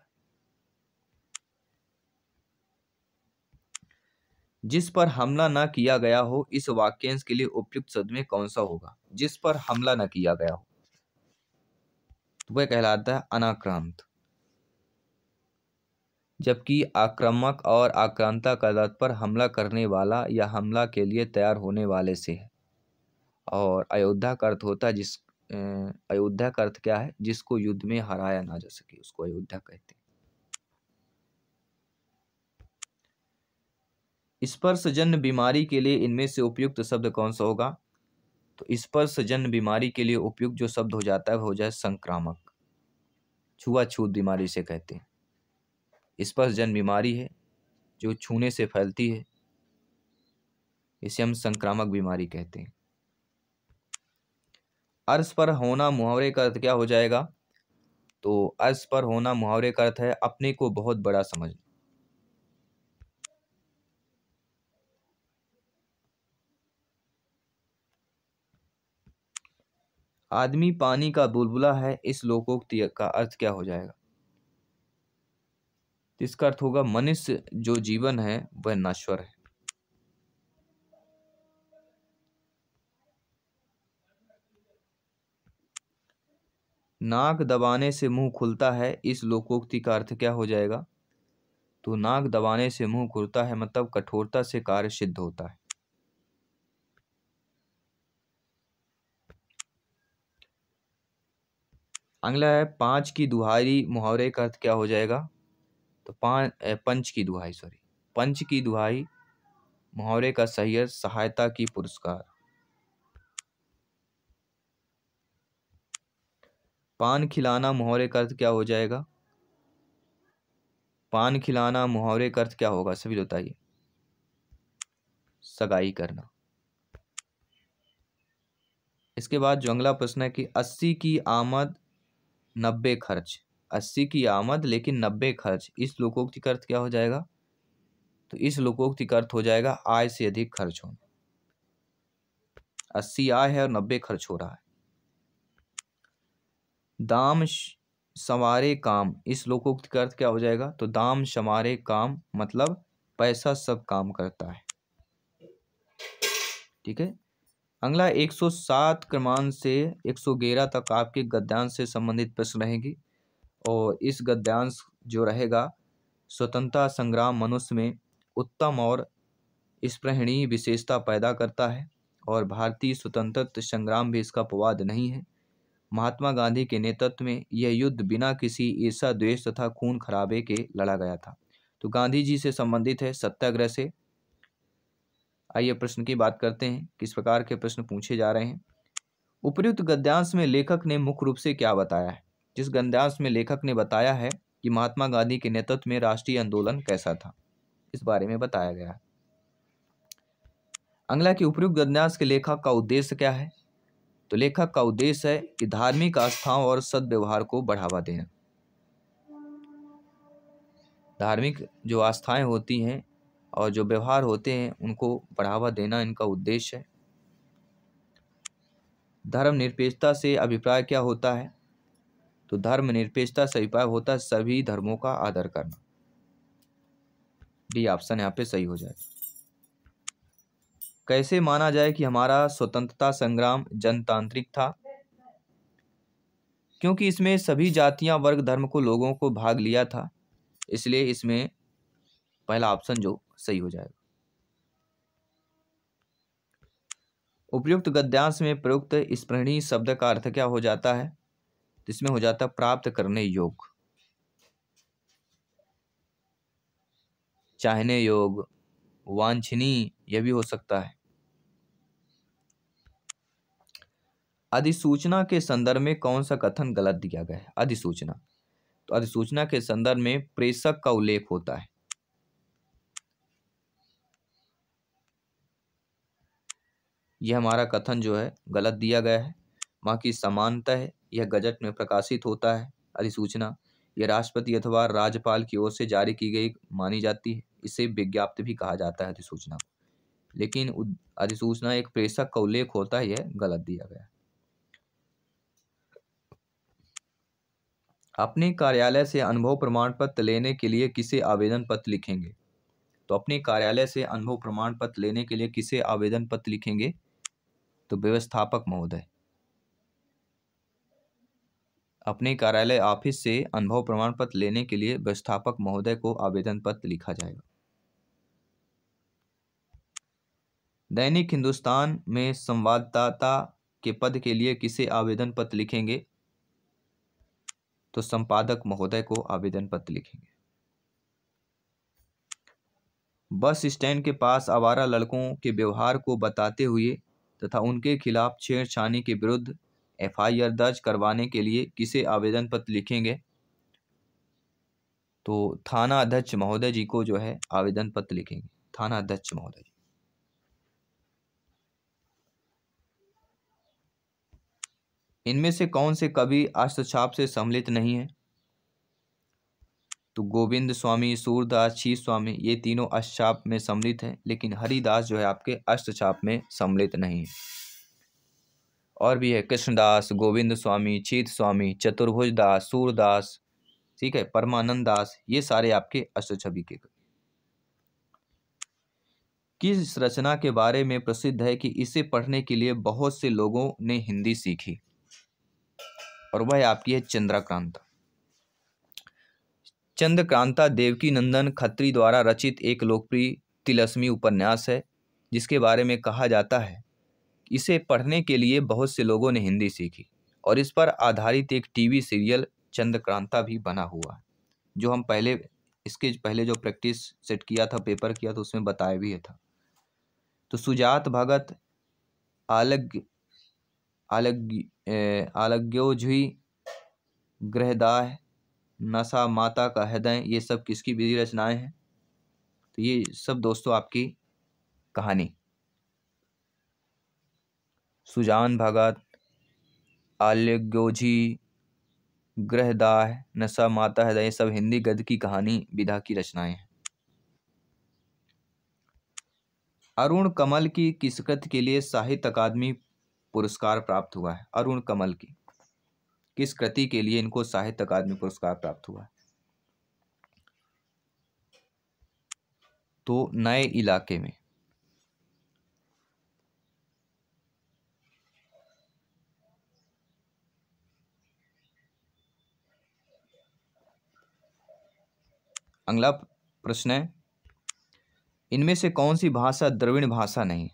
A: जिस पर हमला न किया गया हो इस वाक्यांश के लिए उपयुक्त शब्द में कौन सा होगा जिस पर हमला न किया गया हो तो वह कहलाता है अनाक्रांत जबकि आक्रामक और आक्रांता का पर हमला करने वाला या हमला के लिए तैयार होने वाले से है और अयोध्या का अर्थ होता है जिस अयोध्या का अर्थ क्या है जिसको युद्ध में हराया ना जा सके उसको अयोध्या कहते हैं स्पर्शजन्य बीमारी के लिए इनमें से उपयुक्त शब्द कौन सा होगा तो स्पर्शजन्य बीमारी के लिए उपयुक्त जो शब्द हो जाता है वह हो जाए संक्रामक छुआछूत बीमारी से कहते हैं जन बीमारी है जो छूने से फैलती है इसे हम संक्रामक बीमारी कहते हैं अर्श पर होना मुहावरे का अर्थ क्या हो जाएगा तो अर्श पर होना मुहावरे का अर्थ है अपने को बहुत बड़ा समझ आदमी पानी का बुलबुला है इस लोकोक्ति का अर्थ क्या हो जाएगा इसका अर्थ होगा मनुष्य जो जीवन है वह नश्वर है नाक दबाने से मुंह खुलता है इस लोकोक्ति का अर्थ क्या हो जाएगा तो नाक दबाने से मुंह खुलता है मतलब कठोरता से कार्य सिद्ध होता है अगला है पाँच की दुहाई मुहावरे का अर्थ क्या हो जाएगा तो पाँच पंच की दुहाई सॉरी पंच की दुहाई मुहावरे का सही सहायता की पुरस्कार पान खिलाना मुहावरे का अर्थ क्या हो जाएगा पान खिलाना मुहावरे का अर्थ क्या होगा सभी बताइए सगाई करना इसके बाद जो अगला प्रश्न है कि अस्सी की आमद नब्बे खर्च अस्सी की आमद लेकिन नब्बे खर्च इस लोकोक्ति का अर्थ क्या हो जाएगा तो इस लोकोक्ति का अर्थ हो जाएगा आय से अधिक खर्च होना अस्सी आय है और नब्बे खर्च हो रहा है दाम संवारे काम इस लोकोक्ति का अर्थ क्या हो जाएगा तो दाम संवारे काम मतलब पैसा सब काम करता है ठीक है अगला 107 क्रमांक से 111 तक आपके गद्यांश से संबंधित प्रश्न रहेंगे और इस गद्यांश जो रहेगा स्वतंत्रता संग्राम मनुष्य में उत्तम और स्पृहणीय विशेषता पैदा करता है और भारतीय स्वतंत्रता संग्राम भी इसका अपवाद नहीं है महात्मा गांधी के नेतृत्व में यह युद्ध बिना किसी ईर्षा द्वेष तथा खून खराबे के लड़ा गया था तो गांधी जी से संबंधित है सत्याग्रह से आइए प्रश्न की बात करते हैं किस प्रकार के प्रश्न पूछे जा रहे हैं उपयुक्त गद्यांश में लेखक ने मुख्य रूप से क्या बताया है जिस गद्यांश में लेखक ने बताया है कि महात्मा गांधी के नेतृत्व में राष्ट्रीय आंदोलन कैसा था इस बारे में बताया गया है अंगला के उपयुक्त गद्यांश के लेखक का उद्देश्य क्या है तो लेखक का उद्देश्य है कि धार्मिक आस्थाओं और सद्व्यवहार को बढ़ावा देना धार्मिक जो आस्थाएं होती हैं और जो व्यवहार होते हैं उनको बढ़ावा देना इनका उद्देश्य है धर्मनिरपेक्षता से अभिप्राय क्या होता है तो धर्मनिरपेक्षता से अभिप्राय होता है सभी धर्मों का आदर करना डी ऑप्शन यहाँ पे सही हो जाएगा कैसे माना जाए कि हमारा स्वतंत्रता संग्राम जनतांत्रिक था क्योंकि इसमें सभी जातियां वर्ग धर्म को लोगों को भाग लिया था इसलिए इसमें पहला ऑप्शन जो सही हो जाएगा उपयुक्त गद्यांश में प्रयुक्त स्मरणीय शब्द का अर्थ क्या हो जाता है इसमें हो जाता प्राप्त करने योग चाहने योग वांछनीय यह भी हो सकता है अधिसूचना के संदर्भ में कौन सा कथन गलत दिया गया है अधिसूचना तो अधिसूचना के संदर्भ में प्रेषक का उल्लेख होता है यह हमारा कथन जो है गलत दिया गया है बाकी समानता है यह गजट में प्रकाशित होता है अधिसूचना यह राष्ट्रपति अथवा राज्यपाल की ओर से जारी की गई मानी जाती है इसे विज्ञाप्त भी कहा जाता है अधिसूचना लेकिन अधिसूचना एक प्रेषक का उल्लेख होता है यह गलत दिया गया अपने कार्यालय से अनुभव प्रमाण पत्र लेने के लिए किसे आवेदन पत्र लिखेंगे तो अपने कार्यालय से अनुभव प्रमाण पत्र लेने के लिए किसे आवेदन पत्र लिखेंगे तो व्यवस्थापक महोदय अपने कार्यालय ऑफिस से अनुभव प्रमाण पत्र लेने के लिए व्यवस्थापक महोदय को आवेदन पत्र लिखा जाएगा दैनिक हिंदुस्तान में संवाददाता के पद के लिए किसे आवेदन पत्र लिखेंगे तो संपादक महोदय को आवेदन पत्र लिखेंगे बस स्टैंड के पास आवारा लड़कों के व्यवहार को बताते हुए तथा उनके खिलाफ छेड़छानी के विरुद्ध एफआईआर दर्ज करवाने के लिए किसे आवेदन पत्र लिखेंगे तो थाना अध्यक्ष महोदय जी को जो है आवेदन पत्र लिखेंगे थाना अध्यक्ष महोदय जी इनमें से कौन से कवि अष्टछाप से सम्मिलित नहीं है तो गोविंद स्वामी सूरदास छी स्वामी ये तीनों अष्टछाप में सम्मिलित हैं लेकिन हरिदास जो है आपके अष्टछाप में सम्मिलित नहीं है और भी है कृष्णदास गोविंद स्वामी चीत स्वामी चतुर्भुज दास सूरदास ठीक है परमानंद दास ये सारे आपके अष्टछवि के किस रचना के बारे में प्रसिद्ध है कि इसे पढ़ने के लिए बहुत से लोगों ने हिंदी सीखी और वह आपकी है चंद्रक्रांता चंद्रक्रांता देवकी नंदन खत्री द्वारा रचित एक लोकप्रिय तिलस्मी उपन्यास है जिसके बारे में कहा जाता है इसे पढ़ने के लिए बहुत से लोगों ने हिंदी सीखी और इस पर आधारित एक टीवी सीरियल चंद्रक्रांता भी बना हुआ है जो हम पहले इसके पहले जो प्रैक्टिस सेट किया था पेपर किया था उसमें बताया भी था तो सुजात भगत आलग आलग्य आलग्योजी ग्रहदाह नशा माता का हृदय ये सब किसकी विधि रचनाएं हैं तो ये सब दोस्तों आपकी कहानी सुजान भगत आलग्योजी ग्रहदाह नशा माता हृदय ये सब हिंदी गद्य की कहानी विधा की रचनाएं हैं अरुण कमल की किस के लिए साहित्य अकादमी पुरस्कार प्राप्त हुआ है अरुण कमल की किस कृति के लिए इनको साहित्य अकादमी पुरस्कार प्राप्त हुआ है तो नए इलाके में अगला प्रश्न है इनमें से कौन सी भाषा द्रविड़ भाषा नहीं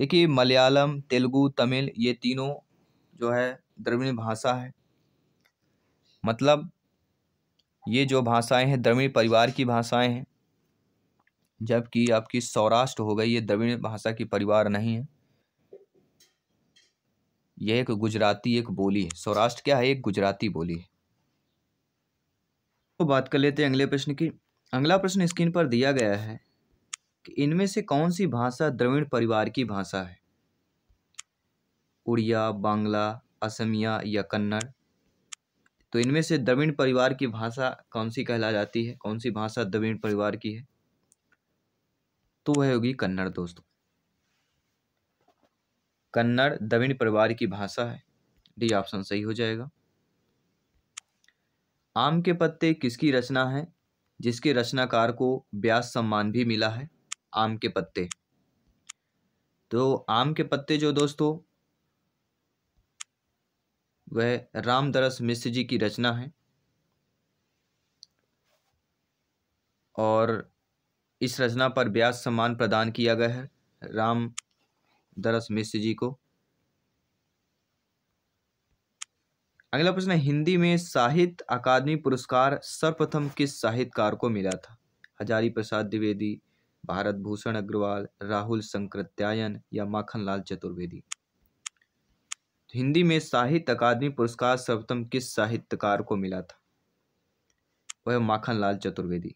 A: देखिए मलयालम तेलुगु तमिल ये तीनों जो है द्रविड़ भाषा है मतलब ये जो भाषाएं हैं द्रविड़ परिवार की भाषाएं हैं जबकि आपकी सौराष्ट्र हो गई ये द्रविड़ भाषा की परिवार नहीं है यह एक गुजराती एक बोली है सौराष्ट्र क्या है एक गुजराती बोली है तो बात कर लेते हैं अगले प्रश्न की अगला प्रश्न स्क्रीन पर दिया गया है कि इनमें से कौन सी भाषा द्रविण परिवार की भाषा है उड़िया बांग्ला असमिया या कन्नड़ तो इनमें से द्रविण परिवार की भाषा कौन सी कहला जाती है कौन सी भाषा द्रविण परिवार की है तो वह होगी कन्नड़ दोस्तों कन्नड़ द्रविण परिवार की भाषा है डी ऑप्शन सही हो जाएगा आम के पत्ते किसकी रचना है जिसके रचनाकार को व्यास सम्मान भी मिला है आम के पत्ते तो आम के पत्ते जो दोस्तों वह रामदरस मिश्र जी की रचना है और इस रचना पर ब्याज सम्मान प्रदान किया गया है राम दरस मिश्र जी को अगला प्रश्न हिंदी में साहित्य अकादमी पुरस्कार सर्वप्रथम किस साहित्यकार को मिला था हजारी प्रसाद द्विवेदी भारत भूषण अग्रवाल राहुल संक्रत्यायन या माखनलाल चतुर्वेदी हिंदी में साहित्य अकादमी पुरस्कार सर्वोत्तम किस साहित्यकार को मिला था वह माखनलाल चतुर्वेदी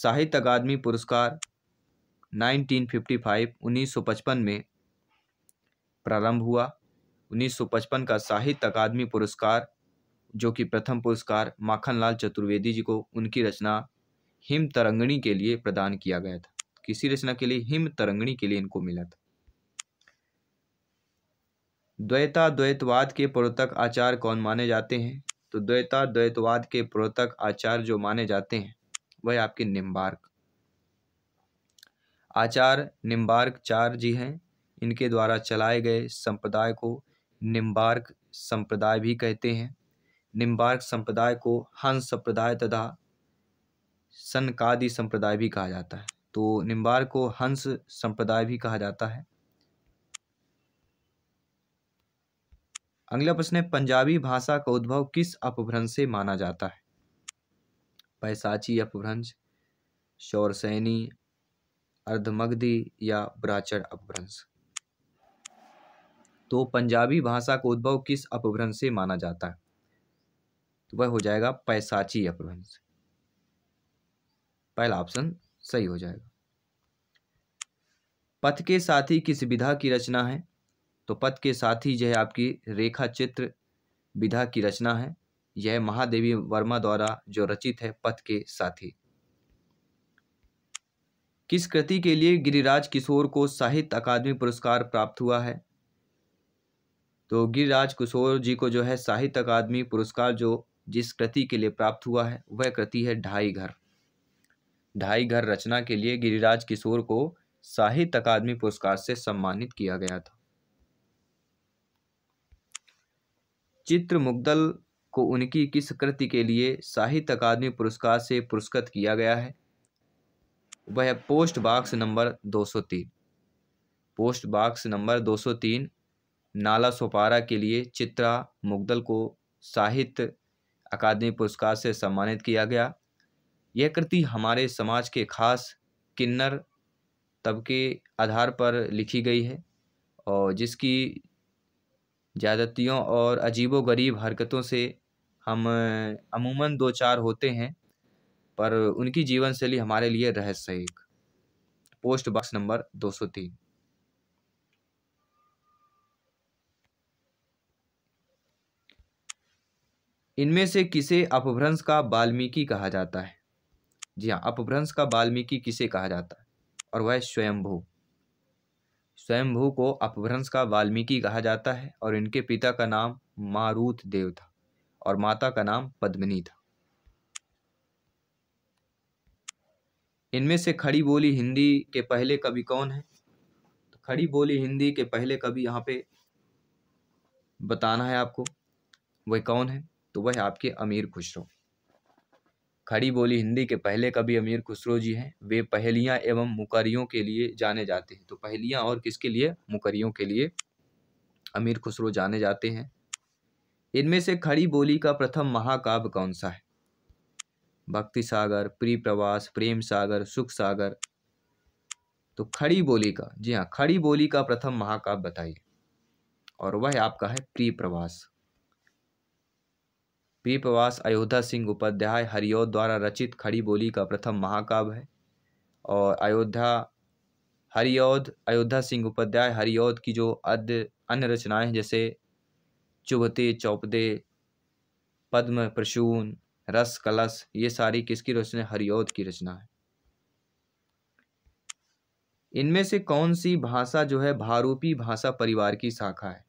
A: साहित्य अकादमी पुरस्कार 1955 1955 में प्रारंभ हुआ 1955 का साहित्य अकादमी पुरस्कार जो कि प्रथम पुरस्कार माखनलाल चतुर्वेदी जी को उनकी रचना हिम तरंगणी के लिए प्रदान किया गया था किसी रचना के लिए हिम तरंगणी के लिए इनको मिला था द्वैता द्वैतवाद के प्रोतक आचार्य कौन माने जाते हैं तो द्वैता द्वैतवाद के प्रोतक आचार्य जो माने जाते हैं वह आपके निम्बार्क आचार्य निम्बार्क चार जी हैं इनके द्वारा चलाए गए संप्रदाय को निम्बार्क संप्रदाय भी कहते हैं निम्बार्क संप्रदाय को हंस संप्रदाय तथा सनकादि संप्रदाय भी कहा जाता है तो निम्बार को हंस संप्रदाय भी कहा जाता है अगला प्रश्न है पंजाबी भाषा का उद्भव किस अपभ्रंश से माना जाता है पैसाची अपभ्रंश शौरसैनी अर्धमग्धी या ब्राचर अपभ्रंश तो पंजाबी भाषा का उद्भव किस अपभ्रंश से माना जाता है तो वह हो जाएगा पैसाची अपभ्रंश पहला ऑप्शन सही हो जाएगा पथ के साथी किस विधा की रचना है तो पथ के साथी जो है आपकी रेखा चित्र विधा की रचना है यह महादेवी वर्मा द्वारा जो रचित है पथ के साथी किस कृति के लिए गिरिराज किशोर को साहित्य अकादमी पुरस्कार प्राप्त हुआ है तो गिरिराज किशोर जी को जो है साहित्य अकादमी पुरस्कार जो जिस कृति के लिए प्राप्त हुआ है वह कृति है ढाई घर ढाई घर रचना के लिए गिरिराज किशोर को साहित्य अकादमी पुरस्कार से सम्मानित किया गया था चित्र मुग्दल को उनकी किस कृति के लिए साहित्य अकादमी पुरस्कार से पुरस्कृत किया गया है वह post box number 203 post box number 203 Nala Sopara के लिए चित्रा मुग्दल को साहित्य अकादमी पुरस्कार से सम्मानित किया गया यह कृति हमारे समाज के खास किन्नर तबके आधार पर लिखी गई है और जिसकी ज़्यादतियों और अजीबो गरीब हरकतों से हम अमूमन दो चार होते हैं पर उनकी जीवन शैली हमारे लिए रहस्य एक पोस्ट बॉक्स नंबर 203 इनमें से किसे अपभ्रंश का वाल्मीकि कहा जाता है जी हाँ अपभ्रंश का वाल्मीकि किसे कहा जाता है और वह स्वयंभू स्वयंभू को अपभ्रंश का वाल्मीकि कहा जाता है और इनके पिता का नाम मारूत देव था और माता का नाम पद्मिनी था इनमें से खड़ी बोली हिंदी के पहले कवि कौन है तो खड़ी बोली हिंदी के पहले कवि यहाँ पे बताना है आपको वह कौन है तो वह आपके अमीर खुसरो खड़ी बोली हिंदी के पहले कवि अमीर खुसरो जी हैं वे पहेलियाँ एवं मुकरियों के लिए जाने जाते हैं तो पहेलियाँ और किसके लिए मुकरियों के लिए अमीर खुसरो जाने जाते हैं इनमें से खड़ी बोली का प्रथम महाकाव्य कौन सा है भक्ति सागर प्री प्रवास प्रेम सागर सुख सागर तो खड़ी बोली का जी हाँ खड़ी बोली का प्रथम महाकाव्य बताइए और वह आपका है प्री प्रवास पीपवास अयोध्या सिंह उपाध्याय हरिओद द्वारा रचित खड़ी बोली का प्रथम महाकाव्य है और अयोध्या हरिओद अयोध्या सिंह उपाध्याय हरिओद की जो अद्य अन्य रचनाएं हैं जैसे चुभते चौपदे पद्म प्रसून रस कलश ये सारी किसकी रचना हरिओद की रचना है इनमें से कौन सी भाषा जो है भारूपी भाषा परिवार की शाखा है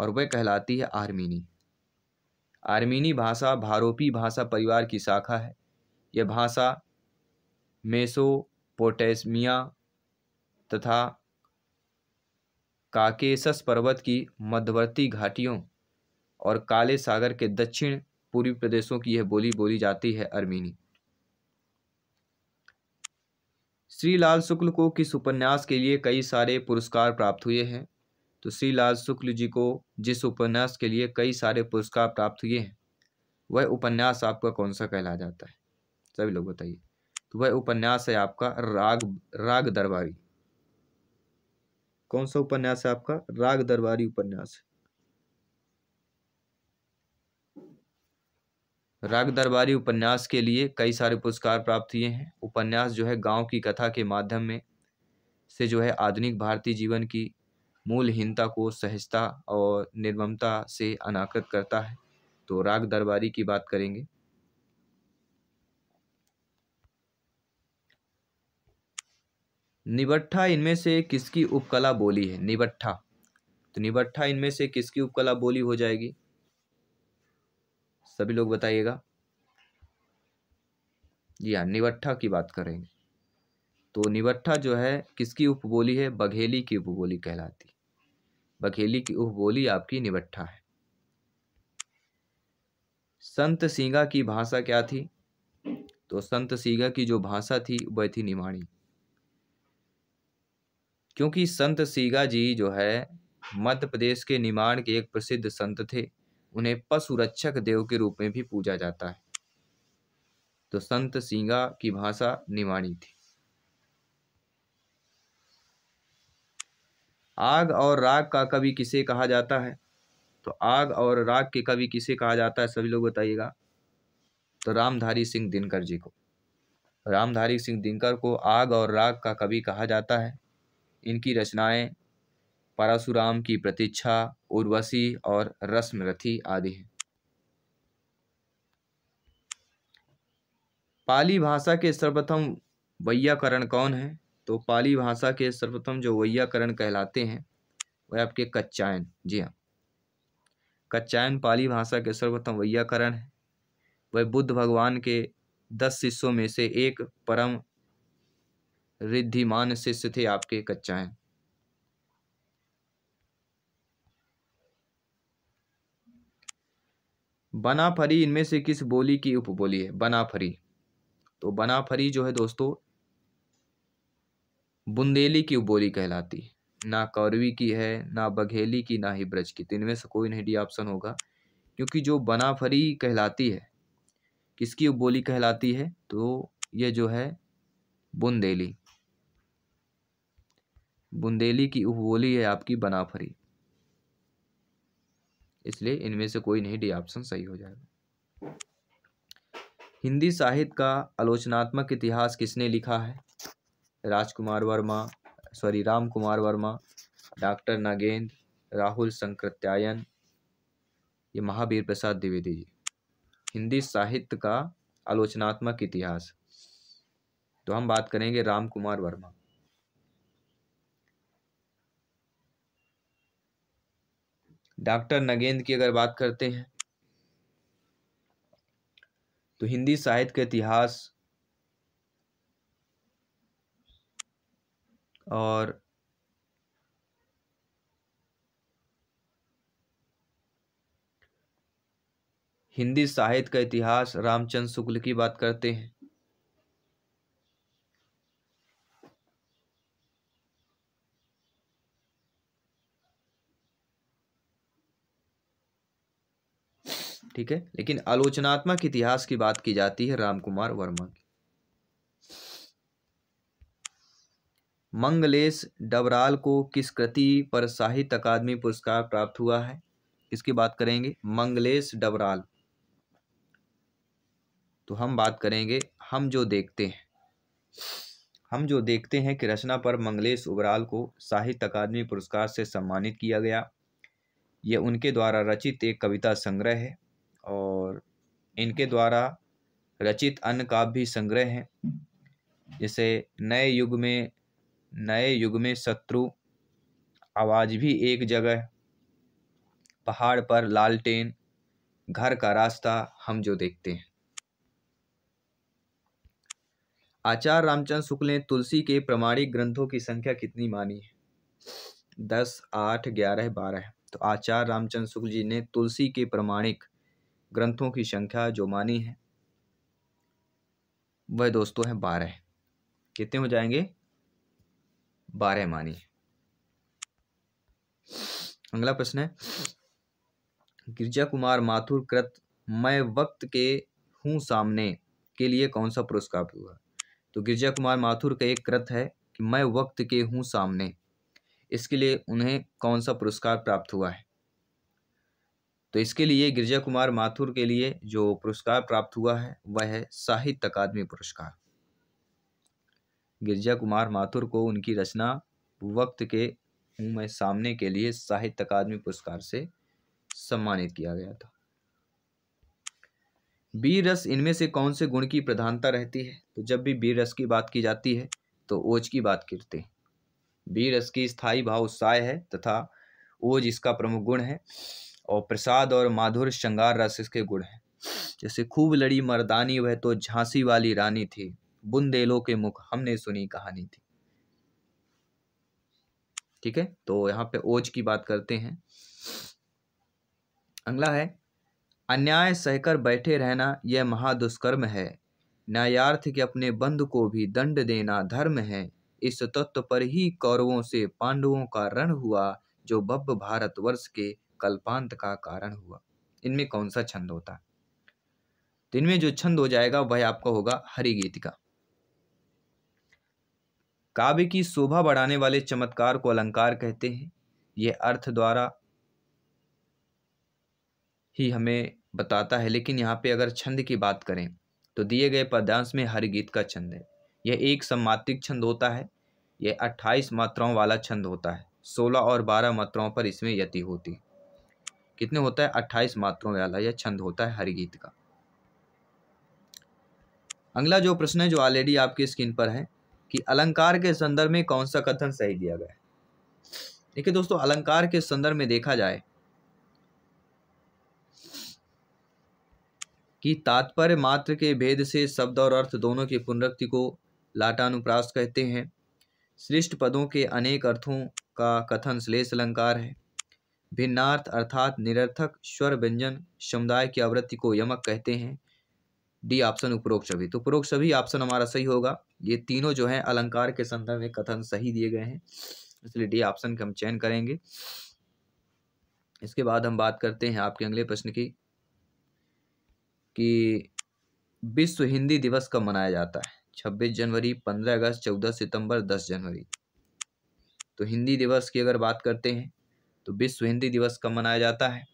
A: और वह कहलाती है आर्मीनी आर्मीनी भाषा भारोपी भाषा परिवार की शाखा है यह भाषा मेसोपोटेसमिया तथा काकेसस पर्वत की मध्यवर्ती घाटियों और काले सागर के दक्षिण पूर्वी प्रदेशों की यह बोली बोली जाती है अर्मीनी श्री लाल शुक्ल को किस उपन्यास के लिए कई सारे पुरस्कार प्राप्त हुए हैं तो श्री लाल शुक्ल जी को जिस उपन्यास के लिए कई सारे पुरस्कार प्राप्त हुए हैं वह उपन्यास आपका कौन सा कहला जाता है सभी लोग बताइए तो वह उपन्यास है आपका राग राग दरबारी कौन सा उपन्यास है आपका राग दरबारी उपन्यास राग दरबारी उपन्यास के लिए कई सारे पुरस्कार प्राप्त हुए हैं उपन्यास जो है गांव की कथा के माध्यम में से जो है आधुनिक भारतीय जीवन की मूलहीनता को सहजता और निर्ममता से अनाकृत करता है तो राग दरबारी की बात करेंगे निबट्ठा इनमें से किसकी उपकला बोली है निबट्ठा तो निबट्ठा इनमें से किसकी उपकला बोली हो जाएगी सभी लोग बताइएगा जी हाँ निबट्ठा की बात करेंगे तो निबट्ठा जो है किसकी उपबोली है बघेली की उपबोली कहलाती बखेली की उह बोली आपकी निबट्ठा है संत सिंगा की भाषा क्या थी तो संत सिंगा की जो भाषा थी वह थी निमाणी क्योंकि संत सीगा जी जो है मध्य प्रदेश के निमाण के एक प्रसिद्ध संत थे उन्हें पशु रक्षक देव के रूप में भी पूजा जाता है तो संत सिंगा की भाषा निमाणी थी आग और राग का कवि किसे कहा जाता है तो आग और राग के कवि किसे कहा जाता है सभी लोग बताइएगा तो रामधारी सिंह दिनकर जी को रामधारी सिंह दिनकर को आग और राग का कवि कहा जाता है इनकी रचनाएं परशुराम की प्रतीक्षा उर्वशी और रस्मरथी आदि हैं पाली भाषा के सर्वप्रथम वैयाकरण कौन है तो पाली भाषा के सर्वप्रथम जो वैयाकरण कहलाते हैं वह आपके कच्चायन जी हाँ कच्चायन पाली भाषा के सर्वप्रथम वैयाकरण है वह बुद्ध भगवान के दस शिष्यों में से एक परम रिद्धिमान शिष्य थे आपके कच्चायन बनाफरी इनमें से किस बोली की उपबोली है बनाफरी तो बनाफरी जो है दोस्तों बुंदेली की बोली कहलाती है ना कौरवी की है ना बघेली की ना ही ब्रज की तो इनमें से कोई नहीं डी ऑप्शन होगा क्योंकि जो बनाफरी कहलाती है किसकी बोली कहलाती है तो ये जो है बुंदेली बुंदेली की उपबोली है आपकी बनाफरी इसलिए इनमें से कोई नहीं डी ऑप्शन सही हो जाएगा हिंदी साहित्य का आलोचनात्मक इतिहास किसने लिखा है राजकुमार वर्मा सॉरी राम कुमार वर्मा डॉक्टर नागेंद्र राहुल संक्रत्यायन ये महावीर प्रसाद द्विवेदी जी हिंदी साहित्य का आलोचनात्मक इतिहास तो हम बात करेंगे राम कुमार वर्मा डॉक्टर नगेंद्र की अगर बात करते हैं तो हिंदी साहित्य का इतिहास और हिंदी साहित्य का इतिहास रामचंद्र शुक्ल की बात करते हैं ठीक है लेकिन आलोचनात्मक इतिहास की बात की जाती है रामकुमार वर्मा की मंगलेश डबराल को किस कृति पर साहित्य अकादमी पुरस्कार प्राप्त हुआ है इसकी बात करेंगे मंगलेश डबराल तो हम बात करेंगे हम जो देखते हैं हम जो देखते हैं कि रचना पर मंगलेश उबराल को साहित्य अकादमी पुरस्कार से सम्मानित किया गया यह उनके द्वारा रचित एक कविता संग्रह है और इनके द्वारा रचित अन्य काव्य संग्रह हैं जैसे नए युग में नए युग में शत्रु आवाज भी एक जगह पहाड़ पर लालटेन घर का रास्ता हम जो देखते हैं आचार्य रामचंद्र शुक्ल ने तुलसी के प्रमाणिक ग्रंथों की संख्या कितनी मानी है दस आठ ग्यारह बारह तो आचार्य रामचंद्र शुक्ल जी ने तुलसी के प्रमाणिक ग्रंथों की संख्या जो मानी है वह दोस्तों है बारह कितने हो जाएंगे बारह मानी अगला प्रश्न है गिरजा कुमार माथुर कृत मैं वक्त के हूँ सामने के लिए कौन सा पुरस्कार हुआ तो गिरजा कुमार माथुर का एक कृत है कि मैं वक्त के हूँ सामने इसके लिए उन्हें कौन सा पुरस्कार प्राप्त हुआ है तो इसके लिए गिरजा कुमार माथुर के लिए जो पुरस्कार प्राप्त हुआ है वह है साहित्य अकादमी पुरस्कार गिरजा कुमार माथुर को उनकी रचना वक्त के में सामने के लिए साहित्य अकादमी पुरस्कार से सम्मानित किया गया था बी रस इनमें से कौन से गुण की प्रधानता रहती है तो जब भी बीर रस की बात की जाती है तो ओज की बात करते हैं बी रस की स्थायी भाव उत्साह है तथा ओज इसका प्रमुख गुण है और प्रसाद और माधुर श्रृंगार रस इसके गुण हैं जैसे खूब लड़ी मर्दानी वह तो झांसी वाली रानी थी बुंदेलों के मुख हमने सुनी कहानी थी ठीक है तो यहाँ पे ओज की बात करते हैं अगला है अन्याय सहकर बैठे रहना यह महादुष्कर्म है न्यायार्थ के अपने बंद को भी दंड देना धर्म है इस तत्व पर ही कौरवों से पांडवों का रण हुआ जो भव्य वर्ष के कल्पांत का कारण हुआ इनमें कौन सा छंद होता है इनमें जो छंद हो जाएगा वह आपका होगा हरि गीत का काव्य की शोभा बढ़ाने वाले चमत्कार को अलंकार कहते हैं यह अर्थ द्वारा ही हमें बताता है लेकिन यहाँ पे अगर छंद की बात करें तो दिए गए पद्यांश में हर गीत का छंद है यह एक सम्मात्रिक छंद होता है यह अट्ठाईस मात्राओं वाला छंद होता है सोलह और बारह मात्राओं पर इसमें यति होती कितने होता है अट्ठाईस मात्राओं वाला यह छंद होता है हर गीत का अगला जो प्रश्न है जो ऑलरेडी आपकी स्क्रीन पर है कि अलंकार के संदर्भ में कौन सा कथन सही दिया गया देखिए दोस्तों अलंकार के संदर्भ में देखा जाए कि तात्पर्य मात्र के भेद से शब्द और अर्थ दोनों की पुनरक्ति को लाटानुप्रास कहते हैं श्रेष्ठ पदों के अनेक अर्थों का कथन श्लेष अलंकार है भिन्नार्थ अर्थात निरर्थक स्वर व्यंजन समुदाय की आवृत्ति को यमक कहते हैं डी ऑप्शन उपरोक्त सभी तो उपरोक्त सभी ऑप्शन हमारा सही होगा ये तीनों जो है अलंकार के संदर्भ में कथन सही दिए गए हैं इसलिए डी ऑप्शन का हम चयन करेंगे इसके बाद हम बात करते हैं आपके अगले प्रश्न की कि विश्व हिंदी दिवस कब मनाया जाता है छब्बीस जनवरी पंद्रह अगस्त चौदह सितंबर दस जनवरी तो हिंदी दिवस की अगर बात करते हैं तो विश्व हिंदी दिवस कब मनाया जाता है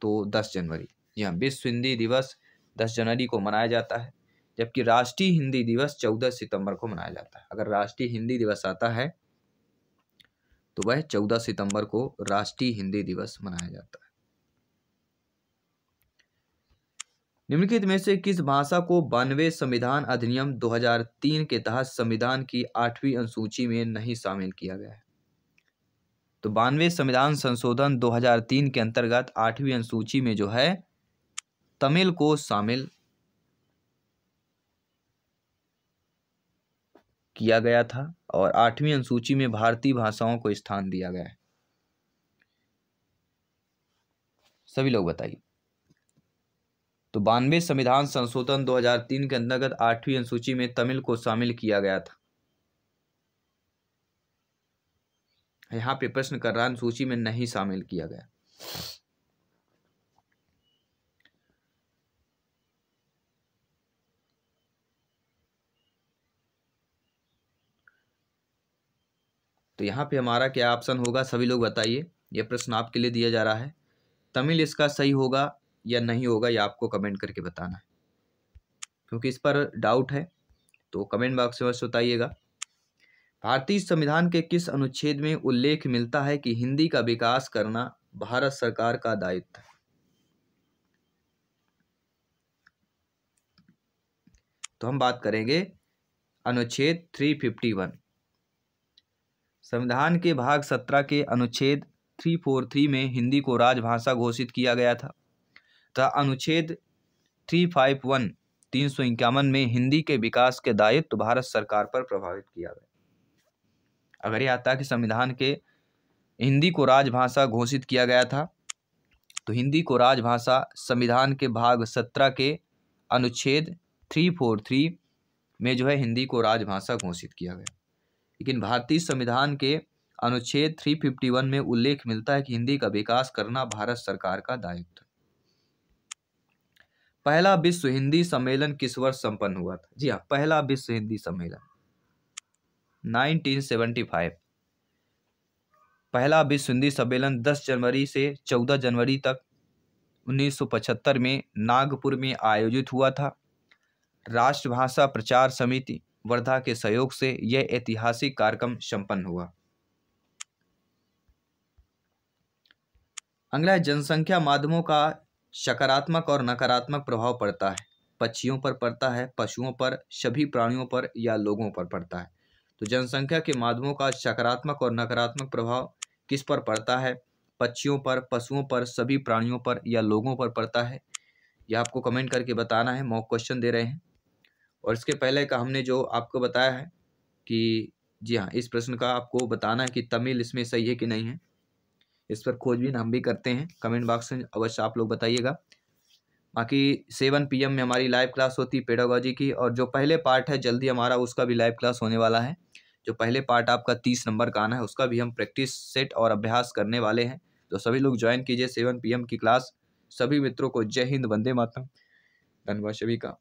A: तो दस जनवरी जी हाँ विश्व हिंदी दिवस दस जनवरी को मनाया जाता है जबकि राष्ट्रीय हिंदी दिवस चौदह सितंबर को मनाया जाता है अगर राष्ट्रीय हिंदी दिवस आता है तो वह चौदह सितंबर को राष्ट्रीय हिंदी दिवस मनाया जाता है निम्नलिखित में से किस भाषा को बानवे संविधान अधिनियम 2003 के तहत संविधान की आठवीं अनुसूची में नहीं शामिल किया गया है तो बानवे संविधान संशोधन 2003 के अंतर्गत आठवीं अनुसूची में जो है तमिल को शामिल किया गया था और आठवीं अनुसूची में भारतीय भाषाओं को स्थान दिया गया है सभी लोग बताइए तो बानवे संविधान संशोधन 2003 के अंतर्गत आठवीं अनुसूची में तमिल को शामिल किया गया था यहां पे प्रश्न कर रहा अनुसूची में नहीं शामिल किया गया तो यहाँ पे हमारा क्या ऑप्शन होगा सभी लोग बताइए ये प्रश्न आपके लिए दिया जा रहा है तमिल इसका सही होगा या नहीं होगा ये आपको कमेंट करके बताना है क्योंकि इस पर डाउट है तो कमेंट बॉक्स में बताइएगा भारतीय संविधान के किस अनुच्छेद में उल्लेख मिलता है कि हिंदी का विकास करना भारत सरकार का दायित्व है तो हम बात करेंगे अनुच्छेद 351 संविधान के भाग सत्रह के अनुच्छेद थ्री फोर थ्री में हिंदी को राजभाषा घोषित किया गया था तथा अनुच्छेद थ्री फाइव वन तीन सौ इक्यावन में हिंदी के विकास के दायित्व तो भारत सरकार पर प्रभावित किया गया अगर यह आता कि संविधान के हिंदी को राजभाषा घोषित किया गया था तो हिंदी को राजभाषा संविधान के भाग सत्रह के अनुच्छेद थ्री फोर थ्री में जो है हिंदी को राजभाषा घोषित किया गया लेकिन भारतीय संविधान के अनुच्छेद 351 में उल्लेख मिलता है कि हिंदी का विकास करना भारत सरकार का दायित्व पहला विश्व हिंदी सम्मेलन किस वर्ष संपन्न हुआ था जी हाँ पहला विश्व हिंदी सम्मेलन 1975 पहला विश्व हिंदी सम्मेलन 10 जनवरी से 14 जनवरी तक 1975 में नागपुर में आयोजित हुआ था राष्ट्रभाषा प्रचार समिति वर्धा के सहयोग से यह ऐतिहासिक कार्यक्रम संपन्न हुआ अगला जनसंख्या माध्यमों का सकारात्मक और नकारात्मक प्रभाव पड़ता है पक्षियों पर पड़ता है पशुओं पर सभी प्राणियों पर या लोगों पर पड़ता है तो जनसंख्या के माध्यमों का सकारात्मक और नकारात्मक प्रभाव किस पर पड़ता है पक्षियों पर पशुओं पर सभी प्राणियों पर या लोगों पर पड़ता है यह आपको कमेंट करके बताना है मॉक क्वेश्चन दे रहे हैं और इसके पहले का हमने जो आपको बताया है कि जी हाँ इस प्रश्न का आपको बताना है कि तमिल इसमें सही है कि नहीं है इस पर खोजबीन हम भी करते हैं कमेंट बॉक्स में अवश्य आप लोग बताइएगा बाकी सेवन पीएम में हमारी लाइव क्लास होती है पेडागोजी की और जो पहले पार्ट है जल्दी हमारा उसका भी लाइव क्लास होने वाला है जो पहले पार्ट आपका तीस नंबर का आना है उसका भी हम प्रैक्टिस सेट और अभ्यास करने वाले हैं तो सभी लोग ज्वाइन कीजिए सेवन पी की क्लास सभी मित्रों को जय हिंद वंदे मातम धन्यवाद सभी का